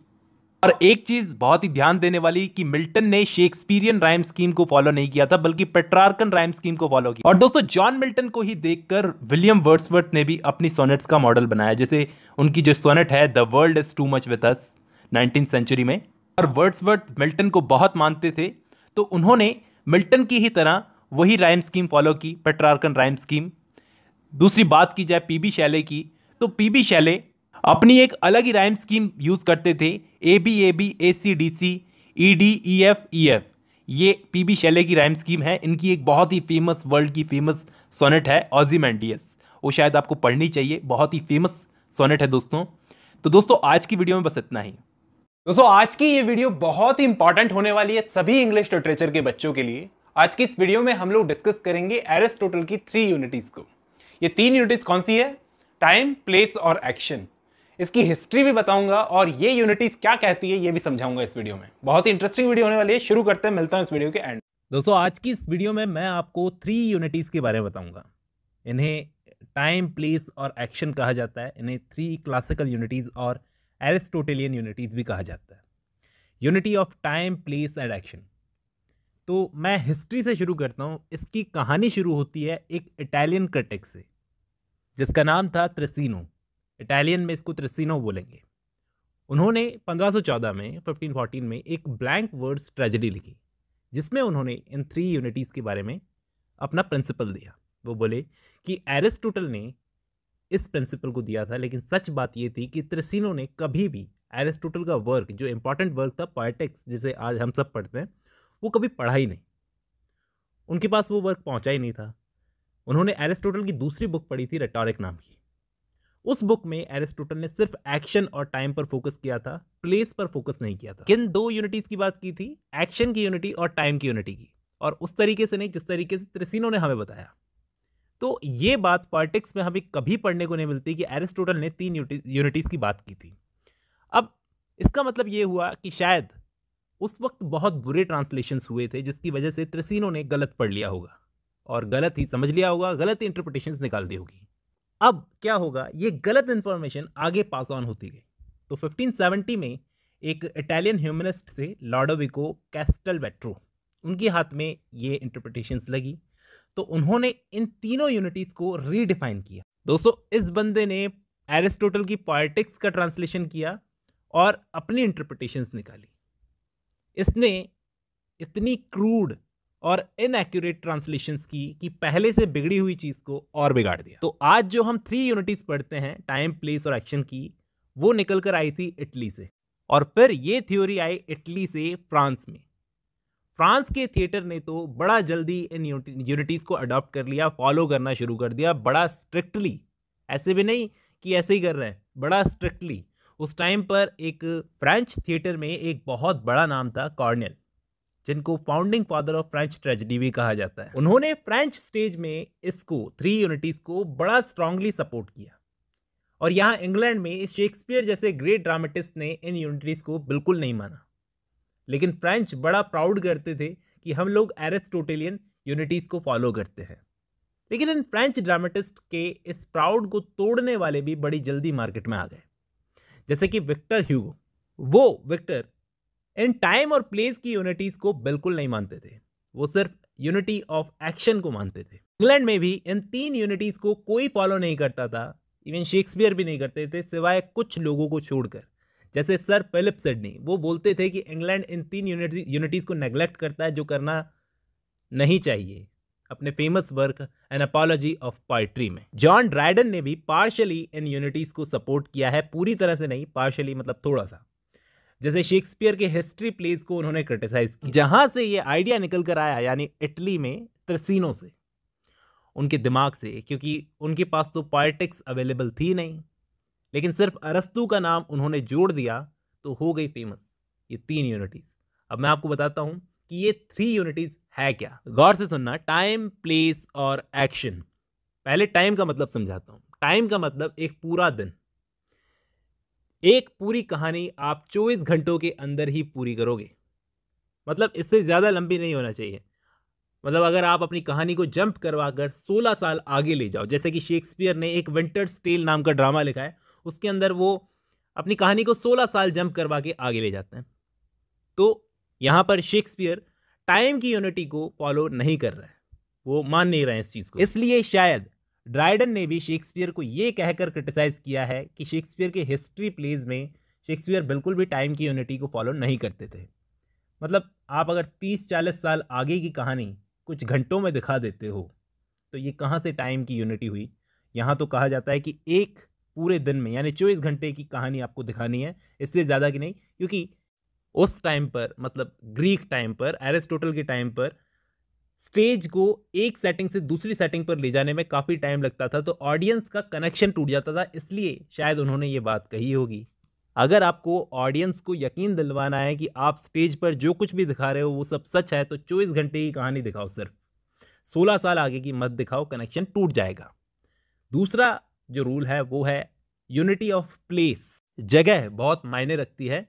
[SPEAKER 1] और एक चीज बहुत ही ध्यान देने वाली कि मिल्टन ने शेक्सपियरियन राइम स्कीम को फॉलो नहीं किया था बल्कि पेट्रार्कन राइम स्कीम को फॉलो किया और दोस्तों जॉन मिल्टन को ही देखकर विलियम वर्ड्सवर्थ ने भी अपनी सोनेट्स का मॉडल बनाया जैसे उनकी जो सोनेट है the world is too much with us nineteen century में और वर्ड्सवर्थ मिल्टन को बहुत मानते थे तो उन्होंने मिल्टन की ही तरह वही राइम स्कीम फॉलो की पेट्रार्कन राइम स्कीम दूसरी बात की जाए पी बी शैले की तो पी बी शैले अपनी एक अलग ही राइम स्कीम यूज़ करते थे A B A B A C D C E D E F E F ये पी बी शैले की राइम स्कीम है इनकी एक बहुत ही फेमस वर्ल्ड की फेमस सोनेट है ऑजीमेंडियस वो शायद आपको पढ़नी चाहिए बहुत ही फेमस सोनेट है दोस्तों तो दोस्तों आज की वीडियो में बस इतना ही दोस्तों आज की ये वीडियो बहुत ही इंपॉर्टेंट होने वाली है सभी इंग्लिश लिटरेचर के बच्चों के लिए आज की इस वीडियो में हम लोग डिस्कस करेंगे एरिस्टोटल की थ्री यूनिटीज को ये तीन यूनिटीज कौन सी है टाइम प्लेस और एक्शन इसकी हिस्ट्री भी बताऊंगा और ये यूनिटीज क्या कहती है ये भी समझाऊंगा इस वीडियो में बहुत ही इंटरेस्टिंग वीडियो होने वाली है शुरू करते हैं मिलता हूँ इस वीडियो के एंड दोस्तों आज की इस वीडियो में मैं आपको थ्री यूनिटीज़ के बारे में बताऊँगा इन्हें टाइम प्लेस और एक्शन कहा जाता है इन्हें थ्री क्लासिकल यूनिटीज़ और एरिस्टोटेलियन यूनिटीज़ भी कहा जाता है unity of time place and action तो मैं हिस्ट्री से शुरू करता हूँ इसकी कहानी शुरू होती है एक इटालियन क्रिटिक से जिसका नाम था त्रिसिनो इटालियन में इसको त्रिसिनो बोलेंगे उन्होंने 1514 में 1514 में एक ब्लैंक वर्ड्स ट्रेजेडी लिखी जिसमें उन्होंने इन थ्री यूनिटीज़ के बारे में अपना प्रिंसिपल दिया वो बोले कि एरिस्टोटल ने इस प्रिंसिपल को दिया था लेकिन सच बात ये थी कि त्रिसिनो ने कभी भी एरिस्टोटल का वर्क जो इम्पॉर्टेंट वर्क था पॉलिटिक्स जिसे आज हम सब पढ़ते हैं वो कभी पढ़ा ही नहीं उनके पास वो वर्क पहुंचा ही नहीं था उन्होंने एरिस्टोटल की दूसरी बुक पढ़ी थी रेटोरिक नाम की उस बुक में एरिस्टोटल ने सिर्फ एक्शन और टाइम पर फोकस किया था प्लेस पर फोकस नहीं किया था किन दो यूनिटीज की बात की थी एक्शन की यूनिटी और टाइम की यूनिटी की और उस तरीके से नहीं जिस तरीके से त्रिसिनो ने हमें बताया तो ये बात पॉलिटिक्स में हमें कभी पढ़ने को नहीं मिलती कि एरिस्टोटल ने तीन यूनिटीज़ की बात की थी अब इसका मतलब ये हुआ कि शायद उस वक्त बहुत बुरे ट्रांसलेशन हुए थे जिसकी वजह से त्रिसिनो ने गलत पढ़ लिया होगा और गलत ही समझ लिया होगा गलत इंटरप्रिटेशन निकाल दी होगी अब क्या होगा ये गलत इन्फॉर्मेशन आगे पास ऑन होती गई तो 1570 में एक इटालियन ह्यूमनिस्ट थे लॉडोविको कैस्टल वेट्रो उनके हाथ में ये इंटरप्रटेशंस लगी तो उन्होंने इन तीनों यूनिटीज़ को रीडिफाइन किया दोस्तों इस बंदे ने एरिस्टोटल की पॉलिटिक्स का ट्रांसलेशन किया और अपनी इंटरप्रटेशंस निकाली इसने इतनी क्रूड और इनएक्यूरेट ट्रांसलेशंस की कि पहले से बिगड़ी हुई चीज़ को और बिगाड़ दिया तो आज जो हम थ्री यूनिटीज़ पढ़ते हैं टाइम प्लेस और एक्शन की वो निकल कर आई थी इटली से और फिर ये थ्योरी आई इटली से फ्रांस में फ्रांस के थिएटर ने तो बड़ा जल्दी इन यूनिटीज़ को अडॉप्ट कर लिया फॉलो करना शुरू कर दिया बड़ा स्ट्रिक्टली ऐसे भी नहीं कि ऐसे ही कर रहे हैं बड़ा स्ट्रिक्टली उस टाइम पर एक फ्रेंच थिएटर में एक बहुत बड़ा नाम था कॉर्नियल जिनको founding father of French tragedy भी कहा जाता है उन्होंने फ्रेंच स्टेज में इसको थ्री यूनिटीज को बड़ा स्ट्रांगली सपोर्ट किया और यहाँ इंग्लैंड में शेक्सपियर जैसे ग्रेट ड्रामेटिस्ट ने इन यूनिटीज को बिल्कुल नहीं माना लेकिन फ्रेंच बड़ा प्राउड करते थे कि हम लोग एरेस्टोटेलियन यूनिटीज को फॉलो करते हैं लेकिन इन फ्रेंच ड्रामेटिस्ट के इस प्राउड को तोड़ने वाले भी बड़ी जल्दी मार्केट में आ गए जैसे कि विक्टर ह्यूगो वो विक्टर इन टाइम और प्लेस की यूनिटीज को बिल्कुल नहीं मानते थे वो सिर्फ यूनिटी ऑफ एक्शन को मानते थे इंग्लैंड में भी इन तीन यूनिटीज को कोई फॉलो नहीं करता था इवन शेक्सपियर भी नहीं करते थे सिवाय कुछ लोगों को छोड़कर जैसे सर फिलिप सिडनी वो बोलते थे कि इंग्लैंड इन तीन यूनिटी यूनिटीज़ को नेग्लेक्ट करता है जो करना नहीं चाहिए अपने famous work an apology of poetry में जॉन ड्राइडन ने भी पार्शली इन यूनिटीज़ को सपोर्ट किया है पूरी तरह से नहीं पार्शली मतलब थोड़ा सा जैसे शेक्सपियर के हिस्ट्री प्लेस को उन्होंने क्रिटिसाइज किया जहाँ से ये आइडिया निकल कर आया यानी इटली में त्रसिनों से उनके दिमाग से क्योंकि उनके पास तो पॉलिटिक्स अवेलेबल थी नहीं लेकिन सिर्फ अरस्तु का नाम उन्होंने जोड़ दिया तो हो गई फेमस ये तीन यूनिटीज़ अब मैं आपको बताता हूँ कि ये थ्री यूनिटीज़ है क्या गौर से सुनना टाइम प्लेस और एक्शन पहले टाइम का मतलब समझाता हूँ टाइम का मतलब एक पूरा दिन एक पूरी कहानी आप 24 घंटों के अंदर ही पूरी करोगे मतलब इससे ज़्यादा लंबी नहीं होना चाहिए मतलब अगर आप अपनी कहानी को जंप करवा कर सोलह साल आगे ले जाओ जैसे कि शेक्सपियर ने एक विंटर स्टेल नाम का ड्रामा लिखा है उसके अंदर वो अपनी कहानी को सोलह साल जंप करवा के आगे ले जाते हैं तो यहाँ पर शेक्सपियर टाइम की यूनिटी को फॉलो नहीं कर रहा है वो मान नहीं रहे हैं इस चीज़ को इसलिए शायद ड्राइडन ने भी शेक्सपियर को ये कहकर क्रिटिसाइज़ किया है कि शेक्सपियर के हिस्ट्री प्लेज में शेक्सपियर बिल्कुल भी टाइम की यूनिटी को फॉलो नहीं करते थे मतलब आप अगर तीस चालीस साल आगे की कहानी कुछ घंटों में दिखा देते हो तो ये कहाँ से टाइम की यूनिटी हुई यहाँ तो कहा जाता है कि एक पूरे दिन में यानी चौबीस घंटे की कहानी आपको दिखानी है इससे ज़्यादा की नहीं क्योंकि उस टाइम पर मतलब ग्रीक टाइम पर एरिस्टोटल के टाइम पर स्टेज को एक सेटिंग से दूसरी सेटिंग पर ले जाने में काफ़ी टाइम लगता था तो ऑडियंस का कनेक्शन टूट जाता था इसलिए शायद उन्होंने ये बात कही होगी अगर आपको ऑडियंस को यकीन दिलवाना है कि आप स्टेज पर जो कुछ भी दिखा रहे हो वो सब सच है तो चौबीस घंटे की कहानी दिखाओ सिर्फ सोलह साल आगे की मत दिखाओ कनेक्शन टूट जाएगा दूसरा जो रूल है वो है यूनिटी ऑफ प्लेस जगह बहुत मायने रखती है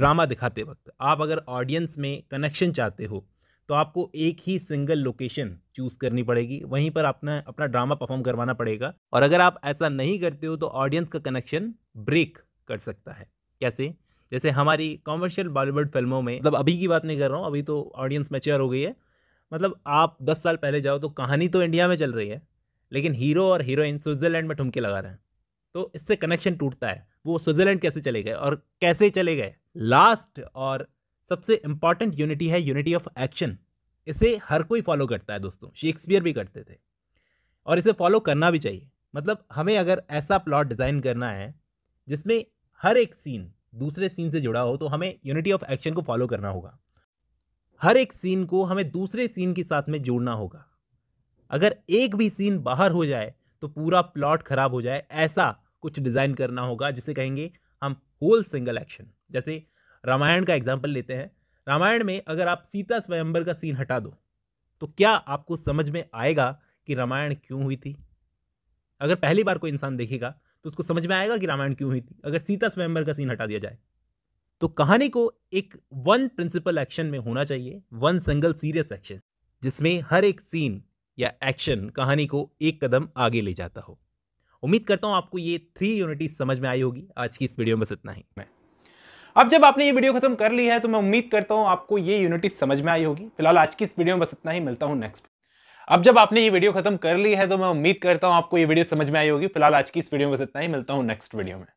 [SPEAKER 1] ड्रामा दिखाते वक्त आप अगर ऑडियंस में कनेक्शन चाहते हो तो आपको एक ही सिंगल लोकेशन चूज़ करनी पड़ेगी वहीं पर अपना अपना ड्रामा परफॉर्म करवाना पड़ेगा और अगर आप ऐसा नहीं करते हो तो ऑडियंस का कनेक्शन ब्रेक कर सकता है कैसे जैसे हमारी कॉमर्शियल बॉलीवुड फिल्मों में मतलब अभी की बात नहीं कर रहा हूँ अभी तो ऑडियंस मेच्योर हो गई है मतलब आप दस साल पहले जाओ तो कहानी तो इंडिया में चल रही है लेकिन हीरो और हीरोइन स्विट्ज़रलैंड में ठुमके लगा रहे हैं तो इससे कनेक्शन टूटता है वो स्विट्ज़रलैंड कैसे चले गए और कैसे चले गए लास्ट और सबसे इंपॉर्टेंट यूनिटी है यूनिटी ऑफ एक्शन इसे हर कोई फॉलो करता है दोस्तों शेक्सपियर भी करते थे और इसे फॉलो करना भी चाहिए मतलब हमें अगर ऐसा प्लॉट डिज़ाइन करना है जिसमें हर एक सीन दूसरे सीन से जुड़ा हो तो हमें यूनिटी ऑफ एक्शन को फॉलो करना होगा हर एक सीन को हमें दूसरे सीन के साथ में जोड़ना होगा अगर एक भी सीन बाहर हो जाए तो पूरा प्लॉट खराब हो जाए ऐसा कुछ डिज़ाइन करना होगा जिसे कहेंगे हम होल सिंगल एक्शन जैसे रामायण का एग्जाम्पल लेते हैं रामायण में अगर आप सीता स्वयंबर का सीन हटा दो तो क्या आपको समझ में आएगा कि रामायण क्यों हुई थी अगर पहली बार कोई इंसान देखेगा तो उसको समझ में आएगा कि रामायण क्यों हुई थी अगर सीता स्वयंबर का सीन हटा दिया जाए तो कहानी को एक वन प्रिंसिपल एक्शन में होना चाहिए वन सिंगल सीरियस एक्शन जिसमें हर एक सीन या एक्शन कहानी को एक कदम आगे ले जाता हो उम्मीद करता हूँ आपको ये थ्री यूनिटी समझ में आई होगी आज की इस वीडियो में बस इतना ही मैं अब जब आपने ये वीडियो खत्म कर ली है तो मैं उम्मीद करता हूँ आपको ये यूनिटी समझ में आई होगी फिलहाल आज की इस वीडियो में बस इतना ही मिलता हूँ नेक्स्ट अब जब आपने ये वीडियो खत्म कर ली है तो मैं उम्मीद करता हूँ आपको ये वीडियो समझ में आई होगी फिलहाल आज की इस वीडियो में बस इतना ही मिलता हूँ नेक्स्ट वीडियो में